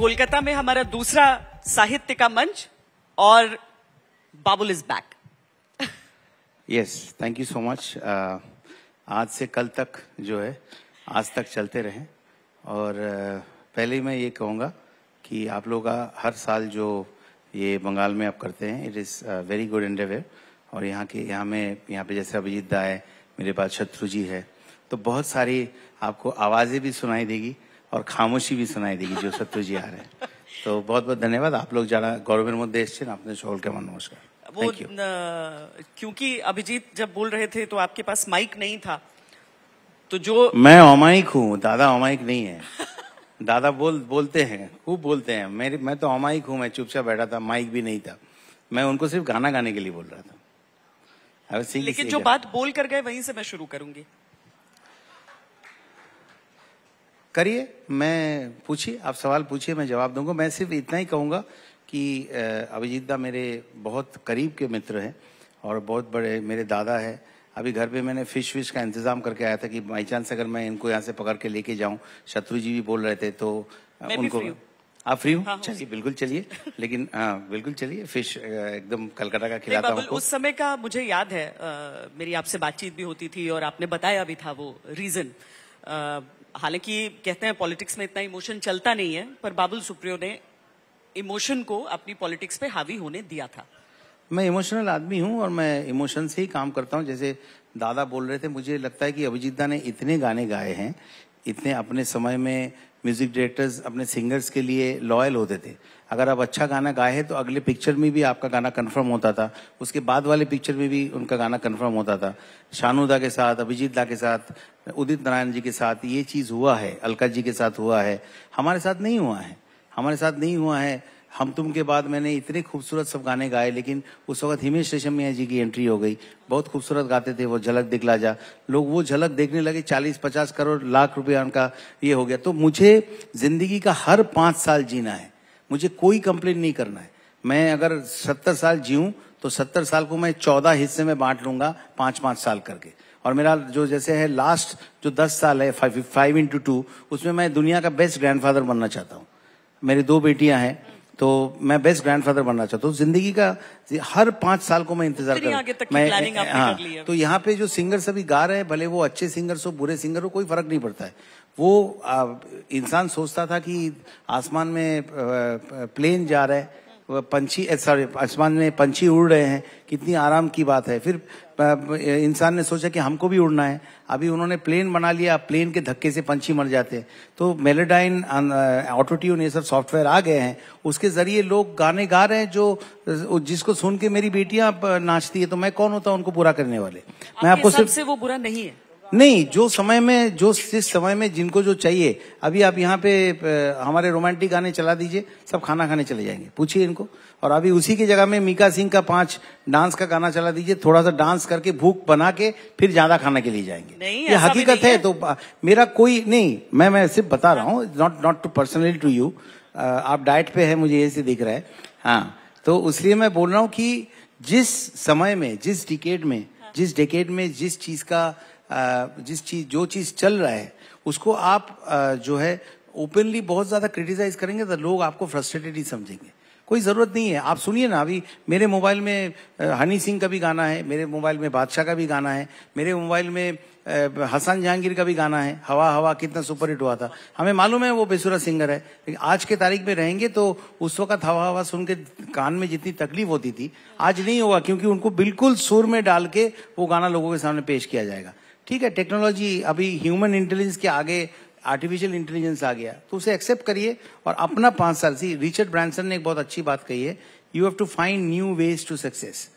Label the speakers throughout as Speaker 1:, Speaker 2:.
Speaker 1: कोलकाता में हमारा दूसरा साहित्य का मंच और Babul is back
Speaker 2: yes thank you so much आज से कल तक जो है आज तक चलते रहें और uh, पहले मैं ये कहूँगा कि आप लोग का हर साल जो ये बंगाल में आप करते हैं it is very good interview और यहाँ के यहाँ में यहाँ पे जैसे अभिजीत दा है मेरे पास शत्रु जी है तो बहुत सारी आपको आवाज़ें भी सुनाई देगी और खामोशी भी सुनाई देगी जो जी आ रहे तो बहुत बहुत धन्यवाद आप लोग যারা गौरव মধ্যে এসেছেন আপনাদের সকলকে আমার
Speaker 1: वो क्योंकि अभिजीत जब बोल रहे थे तो आपके पास माइक नहीं था तो जो मैं
Speaker 2: अमाइक हूँ दादा अमाइक नहीं है दादा बोल बोलते हैं खूब बोलते हैं मेरे मैं तो अमाइक हूँ मैं चुपचाप बैठा था माइक भी नहीं था मैं उनको सिर्फ गाना गाने के लिए बोल रहा था लेकिन जो बात
Speaker 1: बोल कर गए वहीं से मैं शुरू करूंगी
Speaker 2: करिए मैं पूछिए आप सवाल पूछिए मैं जवाब दूंगा मैं सिर्फ इतना ही कहूंगा कि अभिजीत दा मेरे बहुत करीब के मित्र हैं और बहुत बड़े मेरे दादा है अभी घर पे मैंने फिश विश का इंतजाम करके आया था कि बाई चांस अगर मैं इनको यहाँ से पकड़ के लेके जाऊँ शत्रु जी भी बोल रहे थे तो उनको आप फ्री हूँ हाँ, हाँ, चलिए बिल्कुल चलिए लेकिन हाँ बिल्कुल चलिए फिश एकदम कलकत्ता का खिलाता हूँ उस
Speaker 1: समय का मुझे याद है आ, मेरी आपसे बातचीत भी होती थी और आपने बताया भी था वो रीजन हालांकि कहते हैं पॉलिटिक्स में इतना इमोशन चलता नहीं है पर बाबुल सुप्रियो ने इमोशन को अपनी पॉलिटिक्स पे हावी होने दिया था
Speaker 2: मैं इमोशनल आदमी हूं और मैं इमोशन से ही काम करता हूं जैसे दादा बोल रहे थे मुझे लगता है कि अभिजीत दा ने इतने गाने गाए हैं इतने अपने समय में म्यूजिक डायरेक्टर्स अपने सिंगर्स के लिए लॉयल होते थे अगर आप अच्छा गाना गाए तो अगले पिक्चर में भी आपका गाना कंफर्म होता था उसके बाद वाले पिक्चर में भी उनका गाना कंफर्म होता था शानुदा के साथ अभिजीत दा के साथ उदित नारायण जी के साथ ये चीज़ हुआ है अलका जी के साथ हुआ है हमारे साथ नहीं हुआ है हमारे साथ नहीं हुआ है हम तुम के बाद मैंने इतने खूबसूरत सब गाने गाए लेकिन उस वक्त हिमेश रेशमिया जी की एंट्री हो गई बहुत खूबसूरत गाते थे वो झलक दिखला जा लोग वो झलक देखने लगे चालीस पचास करोड़ लाख रुपया उनका ये हो गया तो मुझे जिंदगी का हर पांच साल जीना है मुझे कोई कंप्लेन नहीं करना है मैं अगर सत्तर साल जीऊँ तो सत्तर साल को मैं चौदह हिस्से में बांट लूंगा पांच पांच साल करके और मेरा जो जैसे है लास्ट जो दस साल है फाइव इंटू टू उसमें मैं दुनिया का बेस्ट ग्रैंडफादर बनना चाहता हूँ मेरी दो बेटियां हैं तो मैं बेस्ट ग्रैंडफादर बनना चाहता हूँ जिंदगी का हर पांच साल को मैं इंतजार कर रहा हूँ मैं हाँ तो यहाँ पे जो सिंगर सभी गा रहे हैं भले वो अच्छे सिंगर्स हो बुरे सिंगर हो कोई फर्क नहीं पड़ता है वो इंसान सोचता था कि आसमान में प्लेन जा रहा है पंछी सॉरी आसमान में पंछी उड़ रहे हैं कितनी आराम की बात है फिर इंसान ने सोचा कि हमको भी उड़ना है अभी उन्होंने प्लेन बना लिया प्लेन के धक्के से पंछी मर जाते हैं तो मेलेडाइन ऑटोट्यून ये सब सॉफ्टवेयर आ गए हैं उसके जरिए लोग गाने गा रहे हैं जो जिसको सुन के मेरी बेटियां नाचती है तो मैं कौन होता उनको पूरा करने वाले मैं आपको सिर्फ से
Speaker 1: वो बुरा नहीं है
Speaker 2: नहीं जो समय में जो जिस समय में जिनको जो चाहिए अभी आप यहाँ पे हमारे रोमांटिक गाने चला दीजिए सब खाना खाने चले जाएंगे पूछिए इनको और अभी उसी की जगह में मीका सिंह का पांच डांस का गाना चला दीजिए थोड़ा सा डांस करके भूख बना के फिर ज्यादा खाना के लिए जाएंगे
Speaker 1: नहीं, ये हकीकत
Speaker 2: है तो मेरा कोई नहीं मैं मैं सिर्फ बता रहा हूँ not not to personally to you आप डाइट पे है मुझे ऐसे दिख रहा है हाँ तो इसलिए मैं बोल रहा हूँ कि जिस समय में जिस डिकेट में जिस डिकेड में जिस चीज का जिस चीज जो चीज चल रहा है उसको आप जो है ओपनली बहुत ज्यादा क्रिटिसाइज करेंगे तो लोग आपको फ्रस्ट्रेटेड ही समझेंगे कोई जरूरत नहीं है आप सुनिए ना अभी मेरे मोबाइल में हनी सिंह का भी गाना है मेरे मोबाइल में बादशाह का भी गाना है मेरे मोबाइल में हसन जहांगीर का भी गाना है हवा हवा कितना सुपर हिट हुआ था हमें मालूम है वो बेसुरा सिंगर है लेकिन आज के तारीख में रहेंगे तो उस वक्त हवा हवा सुन के कान में जितनी तकलीफ होती थी आज नहीं होगा क्योंकि उनको बिल्कुल सुर में डाल के वो गाना लोगों के सामने पेश किया जाएगा ठीक है टेक्नोलॉजी अभी ह्यूमन इंटेलिजेंस के आगे आर्टिफिशियल इंटेलिजेंस आ गया तो उसे एक्सेप्ट करिए और अपना पांच साल सी रिचर्ड ब्रांसन ने एक बहुत अच्छी बात कही है you have to find new ways to success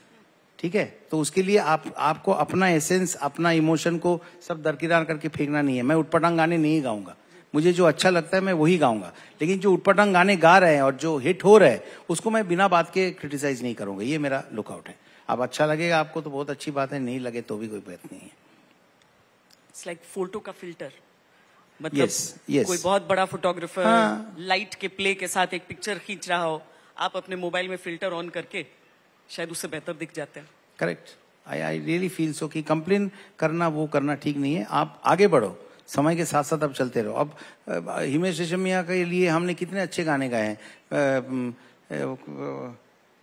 Speaker 2: ठीक है तो उसके लिए आप आपको अपना एसेंस अपना इमोशन को सब दरकिनार करके फेंकना नहीं है मैं उठपटांग गाने नहीं गाऊंगा मुझे जो अच्छा लगता है मैं वही गाऊंगा लेकिन जो उटपटांग गाने गा रहे हैं और जो हिट हो रहे हैं उसको मैं बिना बात के क्रिटिसाइज नहीं करूंगा ये मेरा लुकआउट है अब अच्छा लगेगा आपको तो बहुत अच्छी बात है नहीं लगे तो भी कोई बात नहीं है
Speaker 1: लाइक फोटो का फिल्टर मतलब yes, yes. कोई बहुत बड़ा फोटोग्राफर हाँ. लाइट के प्ले के साथ एक पिक्चर खींच रहा हो आप अपने मोबाइल में फिल्टर ऑन करके शायद उससे बेहतर दिख जाते हैं
Speaker 2: correct I I really feel so कि कंप्लेन करना वो करना ठीक नहीं है आप आगे बढ़ो समय के साथ साथ अब चलते रहो अब हिमेश रेशमिया के लिए हमने कितने अच्छे गाने गाए हैं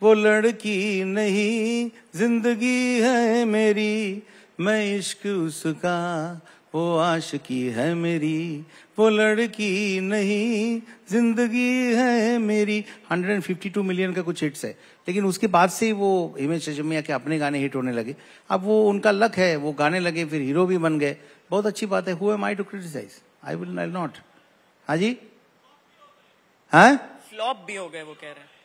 Speaker 2: वो लड़की नहीं जिंदगी है मेरी मैं इश्क उसका वो आशिकी है मेरी वो लड़की नहीं जिंदगी है मेरी 152 मिलियन का कुछ हिट्स है लेकिन उसके बाद से ही वो हिमेश रेशमिया के अपने गाने हिट होने लगे अब वो उनका लक है वो गाने लगे फिर हीरो भी बन गए बहुत अच्छी बात है who am I to criticise I will not हाँ जी हाँ
Speaker 1: फ्लॉप भी हो गए वो कह रहे हैं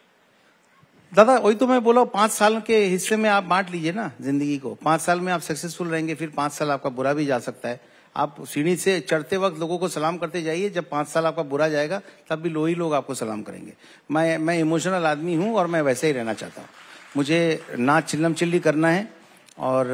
Speaker 2: दादा वही तो मैं बोला पांच साल के हिस्से में आप बांट लीजिए ना जिंदगी को पांच साल में आप सक्सेसफुल रहेंगे फिर पांच साल आपका बुरा भी जा सकता है आप सीढ़ी से चढ़ते वक्त लोगों को सलाम करते जाइए जब पांच साल आपका बुरा जाएगा तब भी लोही लोग आपको सलाम करेंगे मैं मैं इमोशनल आदमी हूं और मैं वैसे ही रहना चाहता हूं मुझे ना चिल्लम चिल्ली करना है और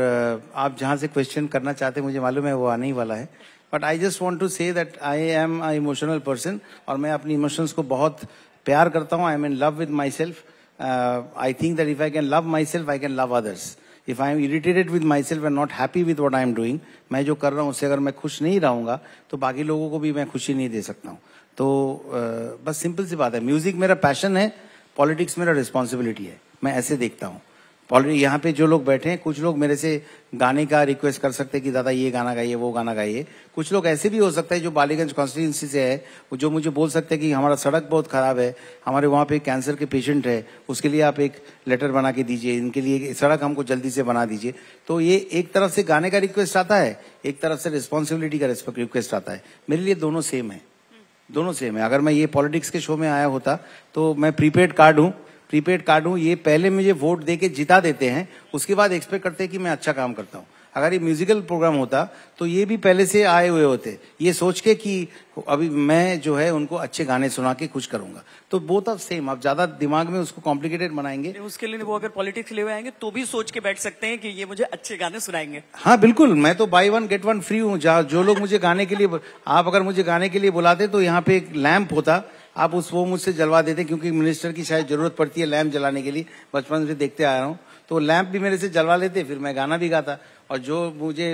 Speaker 2: आप जहां से क्वेश्चन करना चाहते हैं मुझे मालूम है वो आने ही वाला है but I just want to say that I am a emotional person और मैं अपनी इमोशंस को बहुत प्यार करता हूँ I am in love with my self uh, I think that if I can love myself, I can love others. If I am irritated with myself and not happy with what I am doing, मैं जो कर रहा हूँ उससे अगर मैं खुश नहीं रहूँगा तो बाकी लोगों को भी मैं खुशी नहीं दे सकता हूँ तो uh, बस सिंपल सी बात है म्यूजिक मेरा पैशन है पॉलिटिक्स मेरा रिस्पॉन्सिबिलिटी है मैं ऐसे देखता हूँ ऑलरेडी यहाँ पे जो लोग बैठे हैं कुछ लोग मेरे से गाने का रिक्वेस्ट कर सकते हैं कि दादा ये गाना गाइए वो गाना गाइए कुछ लोग ऐसे भी हो सकता है जो बालीगंज कॉन्स्टिट्यूंसी से है वो जो मुझे बोल सकते हैं कि हमारा सड़क बहुत खराब है हमारे वहाँ पे कैंसर के पेशेंट है उसके लिए आप एक लेटर बना के दीजिए इनके लिए सड़क हमको जल्दी से बना दीजिए तो ये एक तरफ से गाने का रिक्वेस्ट आता है एक तरफ से रिस्पॉन्सिबिलिटी का रिक्वेस्ट आता है मेरे लिए दोनों सेम है दोनों सेम है अगर मैं ये पॉलिटिक्स के शो में आया होता तो मैं प्रीपेड कार्ड हूँ प्रीपेड कार्ड हूँ ये पहले मुझे वोट दे जिता देते हैं उसके बाद एक्सपेक्ट करते हैं कि मैं अच्छा काम करता हूँ अगर ये म्यूजिकल प्रोग्राम होता तो ये भी पहले से आए हुए होते ये सोच के कि अभी मैं जो है उनको अच्छे गाने सुना के कुछ करूंगा तो बोथ ऑफ सेम आप ज्यादा दिमाग में उसको कॉम्प्लिकेटेड बनाएंगे
Speaker 1: उसके लिए वो अगर पॉलिटिक्स ले आएंगे तो भी सोच के बैठ सकते हैं कि ये मुझे अच्छे गाने सुनाएंगे
Speaker 2: हाँ बिल्कुल मैं तो buy one get one free हूँ जो लोग मुझे गाने के लिए आप अगर मुझे गाने के लिए बुलाते तो यहाँ पे एक लैम्प होता आप उस वो मुझसे जलवा देते क्योंकि मिनिस्टर की शायद जरूरत पड़ती है लैम्प जलाने के लिए बचपन से देखते आया हूँ तो लैम्प भी मेरे से जलवा लेते फिर मैं गाना भी गाता और जो मुझे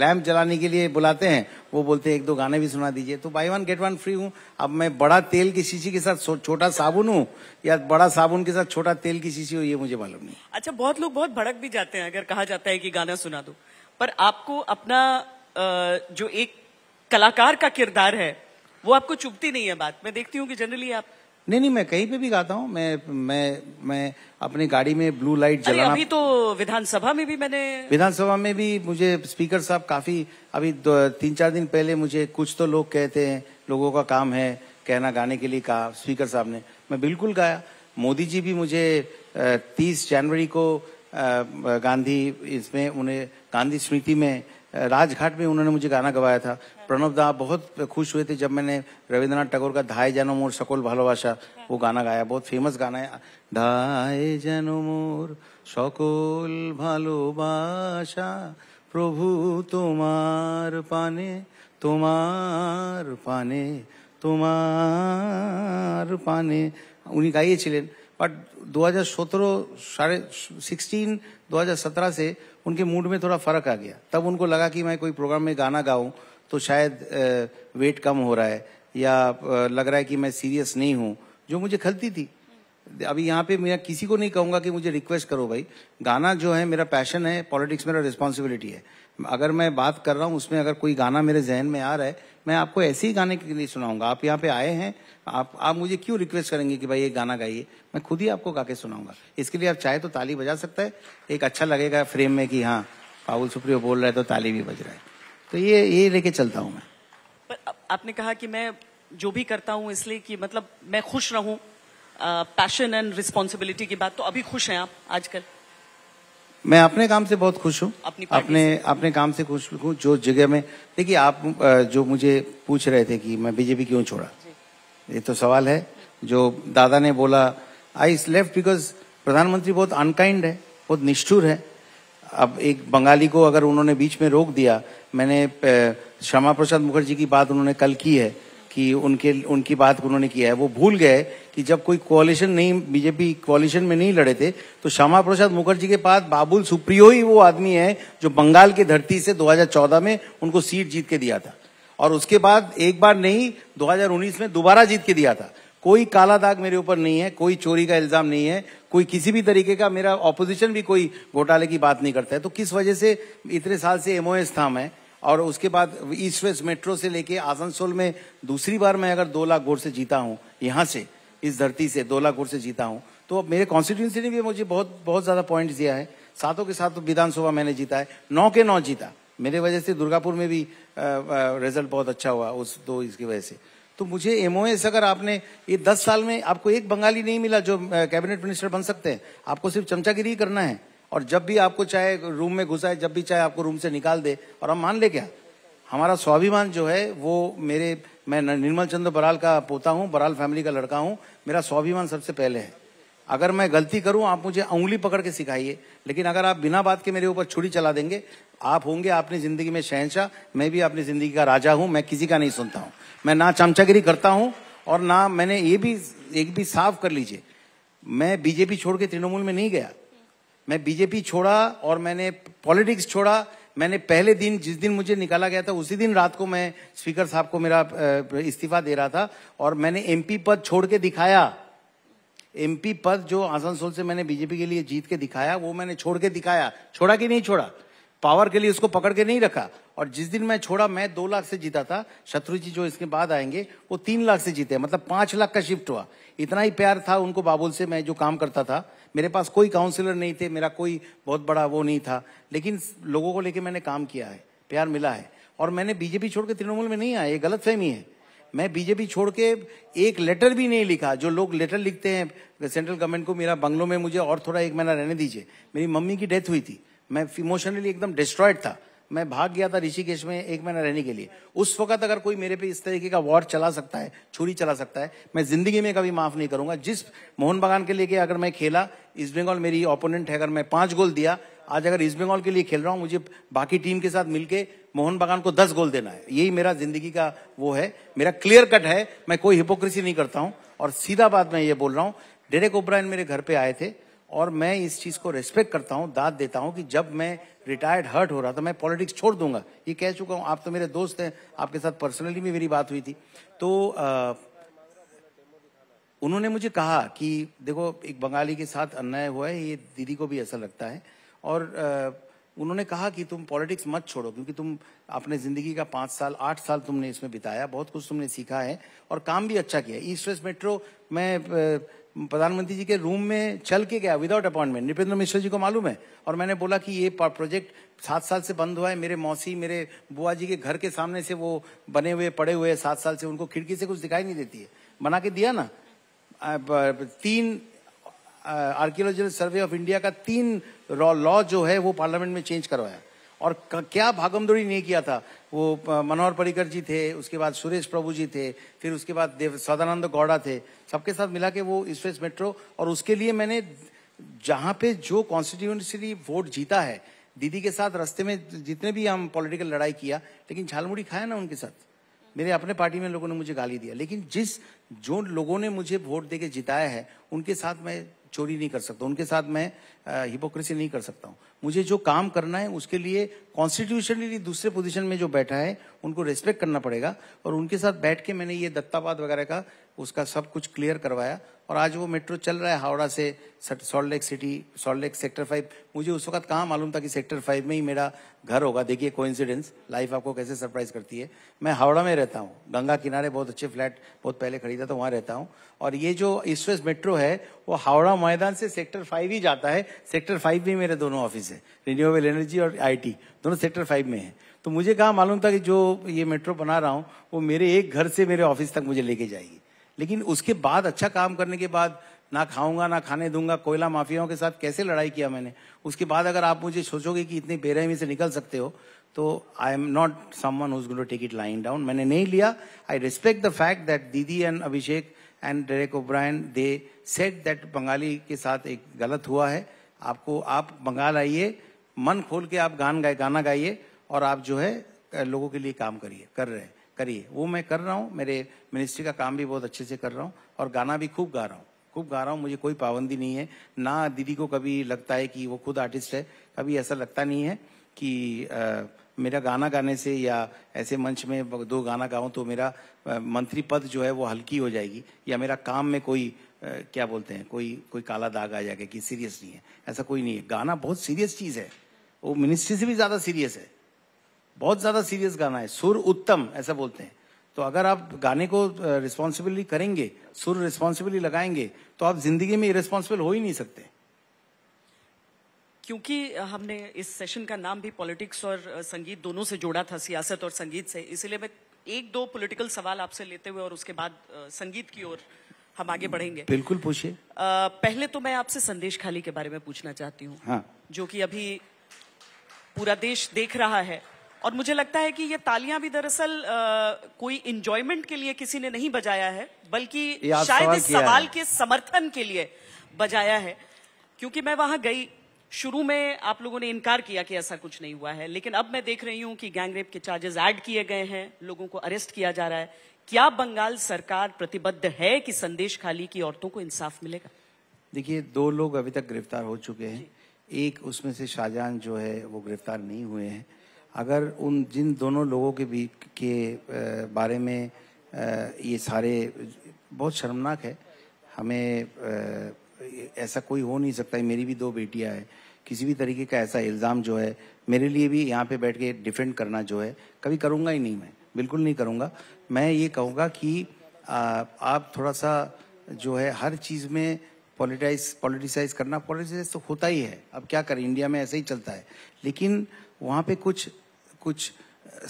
Speaker 2: लैम्प जलाने के लिए बुलाते हैं वो बोलते हैं एक दो गाने भी सुना दीजिए तो buy one get one free हूँ अब मैं बड़ा तेल की शीशी के साथ छोटा साबुन हूँ या बड़ा साबुन के साथ छोटा तेल की शीशी हो ये मुझे मालूम नहीं
Speaker 1: अच्छा बहुत लोग बहुत भड़क भी जाते हैं अगर कहा जाता है कि गाना सुना दो पर आपको अपना जो एक कलाकार का किरदार है वो आपको चुभती नहीं है बात मैं देखती हूँ कि जनरली आप
Speaker 2: नहीं नहीं मैं कहीं पे भी गाता हूँ मैं मैं मैं अपनी गाड़ी में ब्लू लाइट जलाना अभी
Speaker 1: तो विधानसभा में भी मैंने
Speaker 2: विधानसभा में भी मुझे स्पीकर साहब काफी अभी तीन चार दिन पहले मुझे कुछ तो लोग कहते हैं लोगों का काम है कहना गाने के लिए कहा स्पीकर साहब ने मैं बिल्कुल गाया मोदी जी भी मुझे तीस जनवरी को गांधी इसमें उन्हें गांधी स्मृति में राजघाट में उन्होंने मुझे गाना गवाया था प्रणव दा बहुत खुश हुए थे जब मैंने रविंद्रनाथ टैगोर का धाय जनो मोर सकोल भालोबासा वो गाना गाया बहुत फेमस गाना है धाय जनो मोर सकोल ভালোবাসা प्रभु तुमार पाने तुमार पाने তোমার পানে উনি গাইয়েছিলেন বাট দু হাজার সতেরো সাড়ে সিক্সটিন দু হাজার সতেরো उनके मूड में थोड़ा फर्क आ गया तब उनको लगा कि मैं कोई प्रोग्राम में गाना गाऊं तो शायद वेट कम हो रहा है या लग रहा है कि मैं सीरियस नहीं हूँ जो मुझे खलती थी अभी यहाँ पे मैं किसी को नहीं कहूंगा कि मुझे रिक्वेस्ट करो भाई गाना जो है मेरा पैशन है पॉलिटिक्स मेरा रिस्पॉन्सिबिलिटी है अगर मैं बात कर रहा हूँ उसमें अगर कोई गाना मेरे जहन में आ रहा है मैं आपको ऐसे ही गाने के लिए सुनाऊंगा आप यहाँ पे आए हैं आप आप मुझे क्यों रिक्वेस्ट करेंगे कि भाई ये गाना गाइए मैं खुद ही आपको गा के सुनाऊंगा इसके लिए आप चाहे तो ताली बजा सकता है एक अच्छा लगेगा फ्रेम में कि हाँ पाउल सुप्रियो बोल रहे तो ताली भी बज रहा है तो ये ये लेके चलता हूँ मैं
Speaker 1: पर आपने कहा कि मैं जो भी करता हूँ इसलिए कि मतलब मैं खुश रहूँ पैशन एंड रिस्पॉन्सिबिलिटी की बात तो अभी खुश हैं आप आजकल
Speaker 2: मैं अपने काम से बहुत खुश हूँ अपने अपने काम से खुश हूँ जो जगह में देखिए आप जो मुझे पूछ रहे थे कि मैं बीजेपी क्यों छोड़ा ये तो सवाल है जो दादा ने बोला आई लेफ्ट बिकॉज प्रधानमंत्री बहुत अनकाइंड है बहुत निष्ठुर है अब एक बंगाली को अगर उन्होंने बीच में रोक दिया मैंने श्यामा प्रसाद मुखर्जी की बात उन्होंने कल की है कि उनके उनकी बात उन्होंने किया है वो भूल गए कि जब कोई कोalition नहीं बीजेपी क्वालिशन में नहीं लड़े थे तो श्यामा प्रसाद मुखर्जी के पास बाबुल सुप्रियो ही वो आदमी है जो बंगाल की धरती से 2014 में उनको सीट जीत के दिया था और उसके बाद एक बार नहीं 2019 में दोबारा जीत के दिया था कोई काला दाग मेरे ऊपर नहीं है कोई चोरी का इल्जाम नहीं है कोई किसी भी तरीके का मेरा ऑपोजिशन भी कोई घोटाले की बात नहीं करता है तो किस वजह से इतने साल से एमओएस था मैं और उसके बाद ईस्ट वेस्ट मेट्रो से लेके आसनसोल में दूसरी बार मैं अगर दो लाख वोट से जीता हूँ यहाँ से इस धरती से दो लाख वोट से जीता हूँ तो अब मेरे कॉन्स्टिट्यूंसी ने भी मुझे बहुत बहुत ज्यादा पॉइंट दिया है सातों के साथ तो विधानसभा मैंने जीता है नौ के नौ जीता मेरे वजह से दुर्गापुर में भी रिजल्ट बहुत अच्छा हुआ उस दो इसकी वजह से तो मुझे एमओएस अगर आपने ये दस साल में आपको एक बंगाली नहीं मिला जो कैबिनेट मिनिस्टर बन सकते हैं आपको सिर्फ चमचागिरी करना है और जब भी आपको चाहे रूम में घुसाए जब भी चाहे आपको रूम से निकाल दे और हम मान ले क्या हमारा स्वाभिमान जो है वो मेरे मैं निर्मल चंद्र बराल का पोता हूँ बराल फैमिली का लड़का हूँ मेरा स्वाभिमान सबसे पहले है अगर मैं गलती करूं आप मुझे उंगली पकड़ के सिखाइए लेकिन अगर आप बिना बात के मेरे ऊपर छुरी चला देंगे आप होंगे अपनी जिंदगी में शहनशाह मैं भी अपनी जिंदगी का राजा हूं मैं किसी का नहीं सुनता हूं मैं ना चमचागिरी करता हूं और ना मैंने ये भी एक भी साफ कर लीजिए मैं बीजेपी छोड़ के तृणमूल में नहीं गया मैं बीजेपी छोड़ा और मैंने पॉलिटिक्स छोड़ा मैंने पहले दिन जिस दिन मुझे निकाला गया था उसी दिन रात को मैं स्पीकर साहब को मेरा इस्तीफा दे रहा था और मैंने एमपी पद छोड़ के दिखाया एमपी पद जो आसनसोल से मैंने बीजेपी के लिए जीत के दिखाया वो मैंने छोड़ के दिखाया छोड़ा कि नहीं छोड़ा पावर के लिए इसको पकड़ के नहीं रखा और जिस दिन मैं छोड़ा मैं दो लाख से जीता था शत्रु जी जो इसके बाद आएंगे वो तीन लाख से जीते मतलब पांच लाख का शिफ्ट हुआ इतना ही प्यार था उनको बाबुल से मैं जो काम करता था मेरे पास कोई काउंसिलर नहीं थे मेरा कोई बहुत बड़ा वो नहीं था लेकिन लोगों को लेकर मैंने काम किया है प्यार मिला है और मैंने बीजेपी छोड़ के तृणमूल में नहीं आया ये गलत फहमी है मैं बीजेपी छोड़ के एक लेटर भी नहीं लिखा जो लोग लेटर लिखते हैं सेंट्रल गवर्नमेंट को मेरा बंगलों में मुझे और थोड़ा एक महीना रहने दीजिए मेरी मम्मी की डेथ हुई थी मैं इमोशनली एकदम डिस्ट्रॉयड था मैं भाग गया था ऋषिकेश में एक महीना रहने के लिए उस वक्त अगर कोई मेरे पे इस तरीके का वॉर चला सकता है छुरी चला सकता है मैं जिंदगी में कभी माफ नहीं करूंगा जिस मोहन बगान के लिए अगर मैं खेला ईस्ट बंगाल मेरी ओपोनेंट है अगर मैं पांच गोल दिया आज अगर ईस्ट बंगाल के लिए खेल रहा हूं मुझे बाकी टीम के साथ मिलकर मोहन बगान को दस गोल देना है यही मेरा जिंदगी का वो है मेरा क्लियर कट है मैं कोई हिपोक्रेसी नहीं करता हूं और सीधा बात मैं ये बोल रहा हूं डेरेक ओब्राइन मेरे घर पे आए थे और मैं इस चीज को रेस्पेक्ट करता हूँ दाद देता हूँ कि जब मैं रिटायर्ड हर्ट हो रहा था मैं पॉलिटिक्स छोड़ दूंगा ये कह चुका हूं आप तो मेरे दोस्त हैं आपके साथ पर्सनली भी मेरी बात हुई थी तो आ, उन्होंने मुझे कहा कि देखो एक बंगाली के साथ अन्याय हुआ है ये दीदी को भी ऐसा लगता है और आ, उन्होंने कहा कि तुम पॉलिटिक्स मत छोड़ो क्योंकि तुम अपने जिंदगी का पांच साल आठ साल तुमने इसमें बिताया बहुत कुछ तुमने सीखा है और काम भी अच्छा किया ईस्ट वेस्ट मेट्रो में प्रधानमंत्री जी के रूम में चल के गया विदाउट अपॉइंटमेंट नृपेंद्र मिश्र जी को मालूम है और मैंने बोला कि ये प्रोजेक्ट सात साल से बंद हुआ है मेरे मौसी मेरे बुआ जी के घर के सामने से वो बने हुए पड़े हुए सात साल से उनको खिड़की से कुछ दिखाई नहीं देती है बना के दिया ना तीन आर्कियोलॉजिकल सर्वे ऑफ इंडिया का तीन लॉ जो है वो पार्लियामेंट में चेंज करवाया और क्या भागमदौड़ी नहीं किया था वो मनोहर परिकर जी थे उसके बाद सुरेश प्रभु जी थे फिर उसके बाद देव सदानंद गौड़ा थे सबके साथ मिला के वो ईस्ट मेट्रो और उसके लिए मैंने जहाँ पे जो कॉन्स्टिट्यूंसी वोट जीता है दीदी के साथ रास्ते में जितने भी हम पॉलिटिकल लड़ाई किया लेकिन झालमुड़ी खाया ना उनके साथ मेरे अपने पार्टी में लोगों ने मुझे गाली दिया लेकिन जिस जो लोगों ने मुझे वोट दे जिताया है उनके साथ मैं चोरी नहीं कर सकता उनके साथ मैं हिपोक्रेसी नहीं कर सकता हूँ मुझे जो काम करना है उसके लिए कॉन्स्टिट्यूशनली दूसरे पोजीशन में जो बैठा है उनको रेस्पेक्ट करना पड़ेगा और उनके साथ बैठ के मैंने ये दत्तावाद वगैरह का उसका सब कुछ क्लियर करवाया और आज वो मेट्रो चल रहा है हावड़ा से Salt Lake City Salt Lake sector five मुझे उस वक्त कहाँ मालूम था कि सेक्टर फाइव में ही मेरा घर होगा देखिए कोइंसिडेंस लाइफ आपको कैसे सरप्राइज करती है मैं हावड़ा में रहता हूँ गंगा किनारे बहुत अच्छे फ्लैट बहुत पहले खरीदा था वहाँ रहता हूँ और ये जो ईस्ट वेस्ट मेट्रो है वो हावड़ा मैदान से सेक्टर फाइव ही जाता है सेक्टर फाइव में मेरे दोनों ऑफिस है रिन्यूएबल एनर्जी और आई दोनों सेक्टर फाइव में है तो मुझे कहाँ मालूम था कि जो ये मेट्रो बना रहा हूँ वो मेरे एक घर से मेरे ऑफिस तक मुझे लेके जाएगी लेकिन उसके बाद अच्छा काम करने के बाद ना खाऊंगा ना खाने दूंगा कोयला माफियाओं के साथ कैसे लड़ाई किया मैंने उसके बाद अगर आप मुझे सोचोगे कि इतनी बेरहमी से निकल सकते हो तो I am not someone who's going to take it lying down मैंने नहीं लिया I respect the fact that Didi and Abhishek and Derek O'Brien they said that Bengali के साथ एक गलत हुआ है आपको आप बंगाल आइए मन खोल के आप गान गाए गाना गाइए और आप जो है लोगों के लिए काम करिए कर रहे हैं करिए वो मैं कर रहा हूँ मेरे मिनिस्ट्री का काम भी बहुत अच्छे से कर रहा हूँ और गाना भी खूब गा रहा हूँ खूब गा रहा हूँ मुझे कोई पाबंदी नहीं है ना दीदी को कभी लगता है कि वो खुद आर्टिस्ट है कभी ऐसा लगता नहीं है कि आ, मेरा गाना गाने से या ऐसे मंच में दो गाना गाऊं तो मेरा मंत्री पद जो है वो हल्की हो जाएगी या मेरा काम में कोई आ, क्या बोलते हैं कोई कोई काला दाग आ जाएगा कि सीरियस नहीं है ऐसा कोई नहीं है गाना बहुत सीरियस चीज़ है वो मिनिस्ट्री से भी ज़्यादा सीरियस है बहुत ज्यादा सीरियस गाना है सुर उत्तम ऐसा बोलते हैं तो अगर आप गाने को रिस्पॉन्सिबिलिटी करेंगे सुर रिस्पॉन्सिबिलिटी लगाएंगे तो आप जिंदगी में इरेस्पॉन्सिबल हो ही नहीं सकते
Speaker 1: क्योंकि हमने इस सेशन का नाम भी पॉलिटिक्स और संगीत दोनों से जोड़ा था सियासत और संगीत से इसलिए मैं एक दो पॉलिटिकल सवाल आपसे लेते हुए और उसके बाद संगीत की ओर हम आगे बढ़ेंगे बिल्कुल पूछिए पहले तो मैं आपसे संदेश खाली के बारे में पूछना चाहती हूँ हाँ। जो कि अभी पूरा देश देख रहा है और मुझे लगता है कि ये तालियां भी दरअसल कोई इंजॉयमेंट के लिए किसी ने नहीं बजाया है बल्कि शायद इस सवाल के समर्थन के लिए बजाया है क्योंकि मैं वहां गई शुरू में आप लोगों ने इनकार किया कि ऐसा कुछ नहीं हुआ है लेकिन अब मैं देख रही हूं कि गैंगरेप के चार्जेस ऐड किए गए हैं लोगों को अरेस्ट किया जा रहा है क्या बंगाल सरकार प्रतिबद्ध है कि संदेश खाली की औरतों को इंसाफ मिलेगा
Speaker 2: देखिए दो लोग अभी तक गिरफ्तार हो चुके हैं एक उसमें से शाहजहां जो है वो गिरफ्तार नहीं हुए हैं अगर उन जिन दोनों लोगों के बीच के बारे में ये सारे बहुत शर्मनाक है हमें ऐसा कोई हो नहीं सकता है मेरी भी दो बेटियां हैं किसी भी तरीके का ऐसा इल्ज़ाम जो है मेरे लिए भी यहाँ पे बैठ के डिफेंड करना जो है कभी करूँगा ही नहीं मैं बिल्कुल नहीं करूँगा मैं ये कहूँगा कि आ, आप थोड़ा सा जो है हर चीज़ में पॉलिटाइज पॉलिटिसाइज करना पॉलिटिसाइज तो होता ही है अब क्या करें इंडिया में ऐसा ही चलता है लेकिन वहाँ पे कुछ कुछ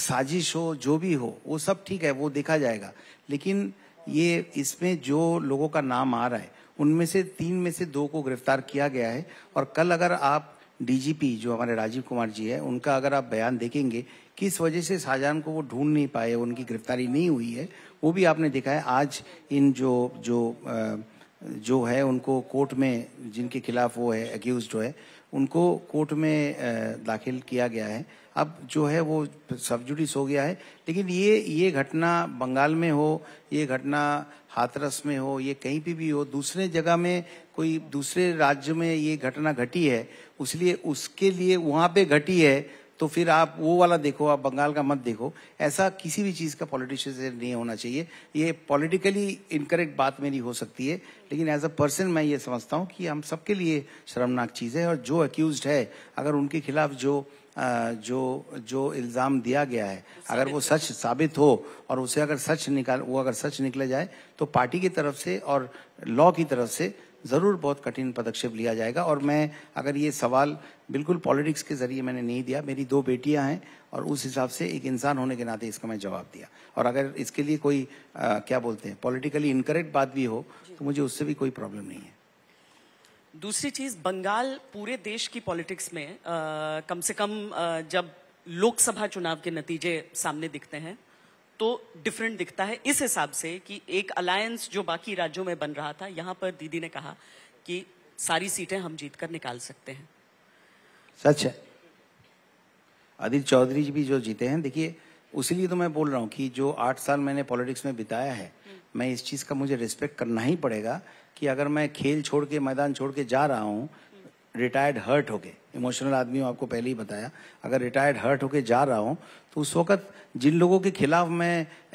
Speaker 2: साजिश हो जो भी हो वो सब ठीक है वो देखा जाएगा लेकिन ये इसमें जो लोगों का नाम आ रहा है उनमें से तीन में से दो को गिरफ्तार किया गया है और कल अगर आप डीजीपी जो हमारे राजीव कुमार जी है उनका अगर आप बयान देखेंगे किस वजह से शाहजहान को वो ढूंढ नहीं पाए उनकी गिरफ्तारी नहीं हुई है वो भी आपने देखा है आज इन जो जो जो है उनको कोर्ट में जिनके खिलाफ वो है अक्यूज जो है उनको कोर्ट में दाखिल किया गया है अब जो है वो सबजुडिस हो गया है लेकिन ये ये घटना बंगाल में हो ये घटना हाथरस में हो ये कहीं पे भी हो दूसरे जगह में कोई दूसरे राज्य में ये घटना घटी है उसलिए उसके लिए वहाँ पे घटी है तो फिर आप वो वाला देखो आप बंगाल का मत देखो ऐसा किसी भी चीज़ का पॉलिटिशियन से नहीं होना चाहिए ये पॉलिटिकली इनकरेक्ट बात मेरी हो सकती है लेकिन एज अ पर्सन मैं ये समझता हूँ कि हम सबके लिए शर्मनाक चीज़ है और जो अक्यूज है अगर उनके खिलाफ जो जो जो इल्ज़ाम दिया गया है अगर वो सच साबित हो और उसे अगर सच निकाल वो अगर सच निकले जाए तो पार्टी की तरफ से और लॉ की तरफ से ज़रूर बहुत कठिन पदक्षेप लिया जाएगा और मैं अगर ये सवाल बिल्कुल पॉलिटिक्स के जरिए मैंने नहीं दिया मेरी दो बेटियां हैं और उस हिसाब से एक इंसान होने के नाते इसका मैं जवाब दिया और अगर इसके लिए कोई आ, क्या बोलते हैं पॉलिटिकली इनकरेक्ट बात भी हो तो मुझे उससे भी कोई प्रॉब्लम नहीं है
Speaker 1: दूसरी चीज बंगाल पूरे देश की पॉलिटिक्स में आ, कम से कम आ, जब लोकसभा चुनाव के नतीजे सामने दिखते हैं तो डिफरेंट दिखता है इस हिसाब से कि एक अलायंस जो बाकी राज्यों में बन रहा था यहां पर दीदी ने कहा कि सारी सीटें हम जीत कर निकाल सकते हैं
Speaker 2: सच है आदिल चौधरी जी भी जो जीते हैं देखिए उसीलिए तो मैं बोल रहा हूँ कि जो आठ साल मैंने पॉलिटिक्स में बिताया है मैं इस चीज़ का मुझे रिस्पेक्ट करना ही पड़ेगा कि अगर मैं खेल छोड़ के मैदान छोड़ के जा रहा हूँ रिटायर्ड हर्ट होके इमोशनल आदमी हूँ आपको पहले ही बताया अगर रिटायर्ड हर्ट होके जा रहा हूँ तो उस वक्त जिन लोगों के खिलाफ मैं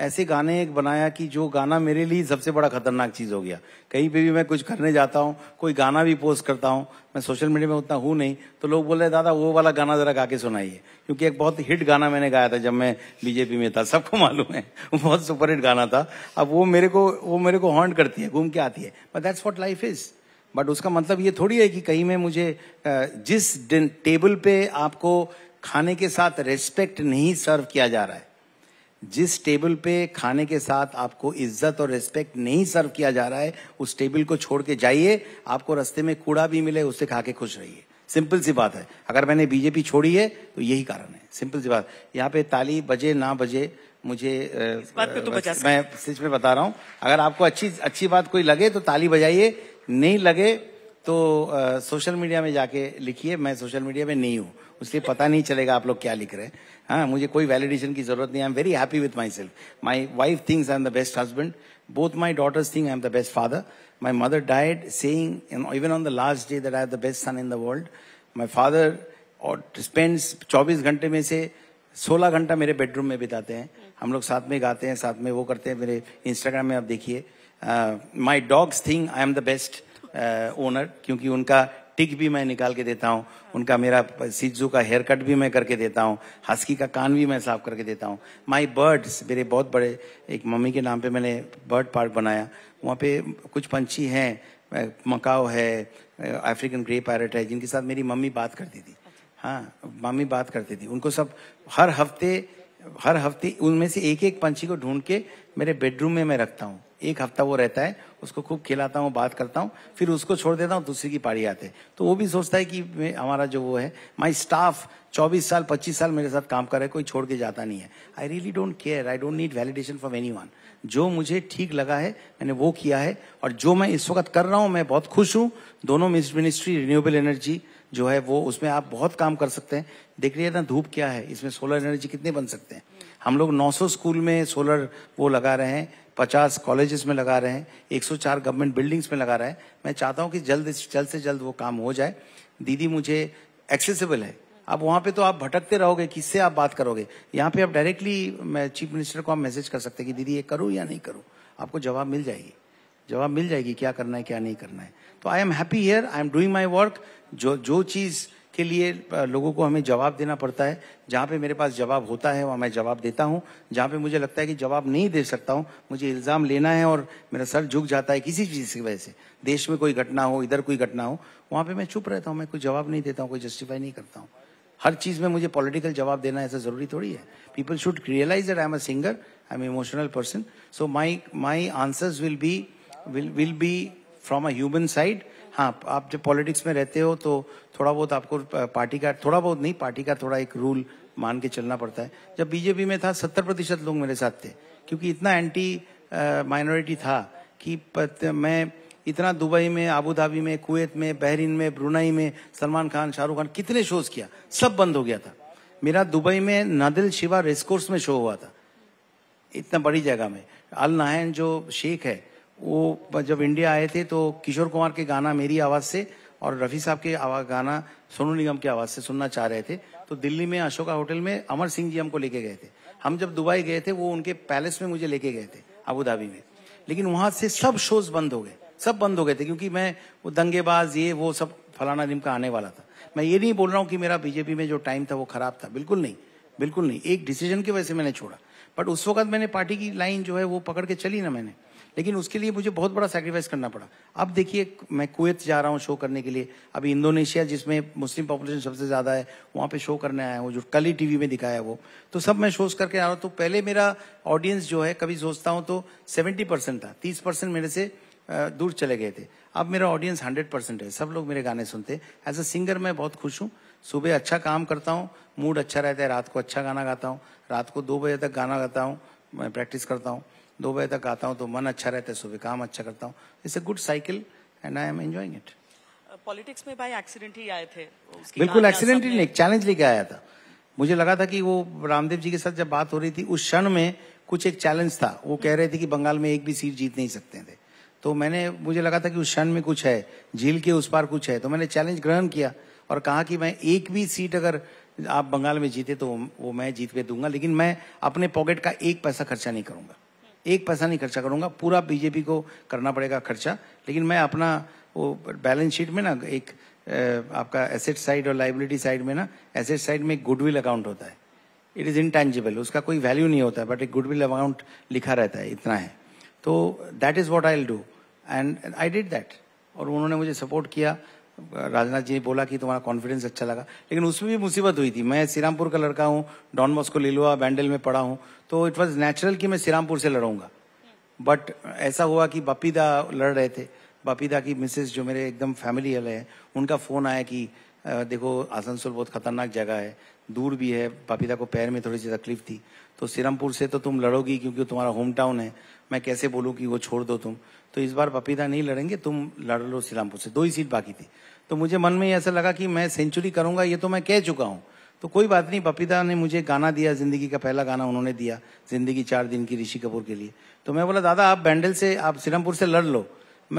Speaker 2: ऐसे गाने एक बनाया कि जो गाना मेरे लिए सबसे बड़ा खतरनाक चीज़ हो गया कहीं पे भी मैं कुछ करने जाता हूँ कोई गाना भी पोस्ट करता हूँ मैं सोशल मीडिया में उतना हूँ नहीं तो लोग बोल रहे दादा वो वाला गाना जरा गा के सुनाइए क्योंकि एक बहुत हिट गाना मैंने गाया था जब मैं बीजेपी में था सबको मालूम है बहुत बहुत सुपरहिट गाना था अब वो मेरे को वो मेरे को हॉन्ट करती है घूम के आती है but that's what life is but उसका मतलब ये थोड़ी है कि कहीं में मुझे जिस टेबल पे आपको खाने के साथ रेस्पेक्ट नहीं सर्व किया जा रहा है जिस टेबल पे खाने के साथ आपको इज्जत और रेस्पेक्ट नहीं सर्व किया जा रहा है उस टेबल को छोड़ के जाइए आपको रास्ते में कूड़ा भी मिले उससे खा के खुश रहिए सिंपल सी बात है अगर मैंने बीजेपी छोड़ी है तो यही कारण है सिंपल सी बात यहाँ पे ताली बजे ना बजे मुझे इस बात पे तो मैं सच में बता रहा हूँ अगर आपको अच्छी अच्छी बात कोई लगे तो ताली बजाइए नहीं लगे तो आ, सोशल मीडिया में जाके लिखिए मैं सोशल मीडिया में नहीं हूँ उसलिए पता नहीं चलेगा आप लोग क्या लिख रहे हैं हाँ मुझे कोई वैलिडेशन की जरूरत नहीं I am very happy with my self my wife thinks I am the best husband both my daughters think I am the best father my mother died saying even on the last day that I the best son in the world my father और spends चौबीस घंटे में से सोलह घंटा मेरे bedroom में बिताते हैं हम लोग साथ में गाते हैं साथ में वो करते हैं मेरे इंस्टाग्राम में आप देखिए my dogs think I am the best owner क्योंकि उनका टिक भी मैं निकाल के देता हूँ उनका मेरा सीजू का हेयर कट भी मैं करके देता हूँ हस्की का कान भी मैं साफ करके देता हूँ माई बर्ड्स मेरे बहुत बड़े एक मम्मी के नाम पे मैंने बर्ड पार्क बनाया वहाँ पे कुछ पंछी हैं मकाओ है अफ्रीकन ग्रे पैरट है जिनके साथ मेरी मम्मी बात करती थी हाँ मम्मी बात करती थी उनको सब हर हफ्ते हर हफ्ते उनमें से एक एक पंछी को ढूंढ के मेरे बेडरूम में मैं रखता हूँ एक हफ्ता वो रहता है उसको खूब खिलाता हूँ बात करता हूँ फिर उसको छोड़ देता हूँ दूसरी की पारी आते तो वो भी सोचता है कि हमारा जो वो है माई स्टाफ चौबीस साल पच्चीस साल मेरे साथ काम कर रहा है कोई छोड़ के जाता नहीं है I really don't care I don't need validation for anyone जो मुझे ठीक लगा है मैंने वो किया है और जो मैं इस वक्त कर रहा हूँ मैं बहुत खुश हूँ दोनों मिनिस्ट्री रिन्यूएबल एनर्जी जो है वो उसमें आप बहुत काम कर सकते हैं देख रही है ना धूप क्या है इसमें सोलर एनर्जी कितने बन सकते हैं हम लोग 900 स्कूल में सोलर वो लगा रहे हैं पचास कॉलेजेस में लगा रहे हैं 104 गवर्नमेंट बिल्डिंग्स में लगा रहे हैं मैं चाहता हूँ कि जल्द जल्द से जल्द वो काम हो जाए दीदी मुझे एक्सेसिबल है अब वहां पे तो आप भटकते रहोगे किससे आप बात करोगे यहाँ पे आप डायरेक्टली चीफ मिनिस्टर को आप मैसेज कर सकते हैं कि दीदी ये करूँ या नहीं करूँ आपको जवाब मिल जाएगी जवाब मिल जाएगी क्या करना है क्या नहीं करना है तो I am happy here I am doing my work जो जो चीज़ के लिए लोगों को हमें जवाब देना पड़ता है जहाँ पे मेरे पास जवाब होता है वहाँ मैं जवाब देता हूँ जहाँ पे मुझे लगता है कि जवाब नहीं दे सकता हूँ मुझे इल्ज़ाम लेना है और मेरा सर झुक जाता है किसी चीज़ की वजह से देश में कोई घटना हो इधर कोई घटना हो वहाँ पर मैं चुप रहता हूँ मैं कोई जवाब नहीं देता हूँ कोई जस्टिफाई नहीं करता हूँ हर चीज़ में मुझे पॉलिटिकल जवाब देना ऐसा ज़रूरी थोड़ी है people should realise that I am a singer I am emotional person so my my answers will be will be from a human side हाँ आप जब पॉलिटिक्स में रहते हो तो थोड़ा बहुत आपको पार्टी का थोड़ा बहुत नहीं पार्टी का थोड़ा एक रूल मान के चलना पड़ता है जब बीजेपी में था सत्तर प्रतिशत लोग मेरे साथ थे क्योंकि इतना एंटी माइनॉरिटी था कि मैं इतना दुबई में आबू धाबी में कुवैत में बहरीन में ब्रुनाई में सलमान खान शाहरुख खान कितने शोज किया सब बंद हो गया था मेरा दुबई में नादिल शिवा रेसकोर्स में शो हुआ था इतना बड़ी जगह में अल नाहन जो शेख है वो जब इंडिया आए थे तो किशोर कुमार के गाना मेरी आवाज़ से और रफ़ी साहब के आवाज गाना सोनू निगम की आवाज़ से सुनना चाह रहे थे तो दिल्ली में अशोका होटल में अमर सिंह जी हमको लेके गए थे हम जब दुबई गए थे वो उनके पैलेस में मुझे लेके गए थे अबू धाबी में लेकिन वहां से सब शोज बंद हो गए सब बंद हो गए थे क्योंकि मैं वो दंगेबाज ये वो सब फलाना का आने वाला था मैं ये नहीं बोल रहा हूँ कि मेरा बीजेपी में जो टाइम था वो खराब था बिल्कुल नहीं बिल्कुल नहीं एक डिसीजन की वजह से मैंने छोड़ा बट उस वक्त मैंने पार्टी की लाइन जो है वो पकड़ के चली ना मैंने लेकिन उसके लिए मुझे बहुत बड़ा सेक्रीफाइस करना पड़ा अब देखिए मैं कुवैत जा रहा हूँ शो करने के लिए अभी इंडोनेशिया जिसमें मुस्लिम पॉपुलेशन सबसे ज़्यादा है वहाँ पे शो करने आया हूँ जो कल ही टीवी में दिखाया है वो तो सब मैं शोज करके आ रहा हूँ तो पहले मेरा ऑडियंस जो है कभी सोचता हूँ तो सेवेंटी था तीस मेरे से दूर चले गए थे अब मेरा ऑडियंस हंड्रेड परसेंट है सब लोग मेरे गाने सुनते एज अ सिंगर मैं बहुत खुश हूँ सुबह अच्छा काम करता हूँ मूड अच्छा रहता है रात को अच्छा गाना गाता हूँ रात को दो बजे तक गाना गाता हूँ मैं प्रैक्टिस करता हूँ दो बजे तक आता हूँ तो मन अच्छा रहता है सुबह काम अच्छा करता हूँ it's a good cycle and I am enjoying it
Speaker 1: politics में भाई एक्सीडेंट ही आए थे बिल्कुल एक्सीडेंट ही
Speaker 2: नहीं चैलेंज लेके आया था मुझे लगा था कि वो रामदेव जी के साथ जब बात हो रही थी उस क्षण में कुछ एक चैलेंज था वो कह रहे थे कि बंगाल में एक भी सीट जीत नहीं सकते थे तो मैंने मुझे लगा था कि उस क्षण में कुछ है झील के उस पार कुछ है तो मैंने चैलेंज ग्रहण किया और कहा कि मैं एक भी सीट अगर आप बंगाल में जीते तो वो मैं जीत के दूंगा लेकिन मैं अपने पॉकेट का एक पैसा खर्चा नहीं करूंगा एक पैसा नहीं खर्चा करूंगा पूरा बीजेपी को करना पड़ेगा खर्चा लेकिन मैं अपना वो बैलेंस शीट में ना एक आपका एसेट साइड और लाइबिलिटी साइड में ना एसेट साइड में एक गुडविल अकाउंट होता है इट इज़ इंटेंजिबल उसका कोई वैल्यू नहीं होता बट एक गुडविल अकाउंट लिखा रहता है इतना है तो that is what I do and I did that और उन्होंने मुझे सपोर्ट किया राजनाथ जी ने बोला कि तुम्हारा कॉन्फिडेंस अच्छा लगा लेकिन उसमें भी मुसीबत हुई थी मैं श्रीरामपुर का लड़का हूँ डॉन ले लुआ बैंडल में पढ़ा हूँ तो इट वॉज नेचुरल कि मैं सिरामपुर से लड़ूंगा बट ऐसा हुआ कि बापीदा लड़ रहे थे बापीदा की मिसेज जो मेरे एकदम फैमिली वाले हैं उनका फोन आया कि देखो आसनसोल बहुत खतरनाक जगह है दूर भी है बापीदा को पैर में थोड़ी सी तकलीफ थी तो सिरमपुर से तो तुम लड़ोगी क्योंकि तुम्हारा होम टाउन है मैं कैसे बोलूँ कि वो छोड़ दो तुम तो इस बार पपीता नहीं लड़ेंगे तुम लड़ लो सिरमपुर से दो ही सीट बाकी थी तो मुझे मन में ऐसा लगा कि मैं सेंचुरी करूंगा ये तो मैं कह चुका हूँ तो कोई बात नहीं पपीता ने मुझे गाना दिया जिंदगी का पहला गाना उन्होंने दिया जिंदगी चार दिन की ऋषि कपूर के लिए तो मैं बोला दादा आप बैंडल से आप सिरमपुर से लड़ लो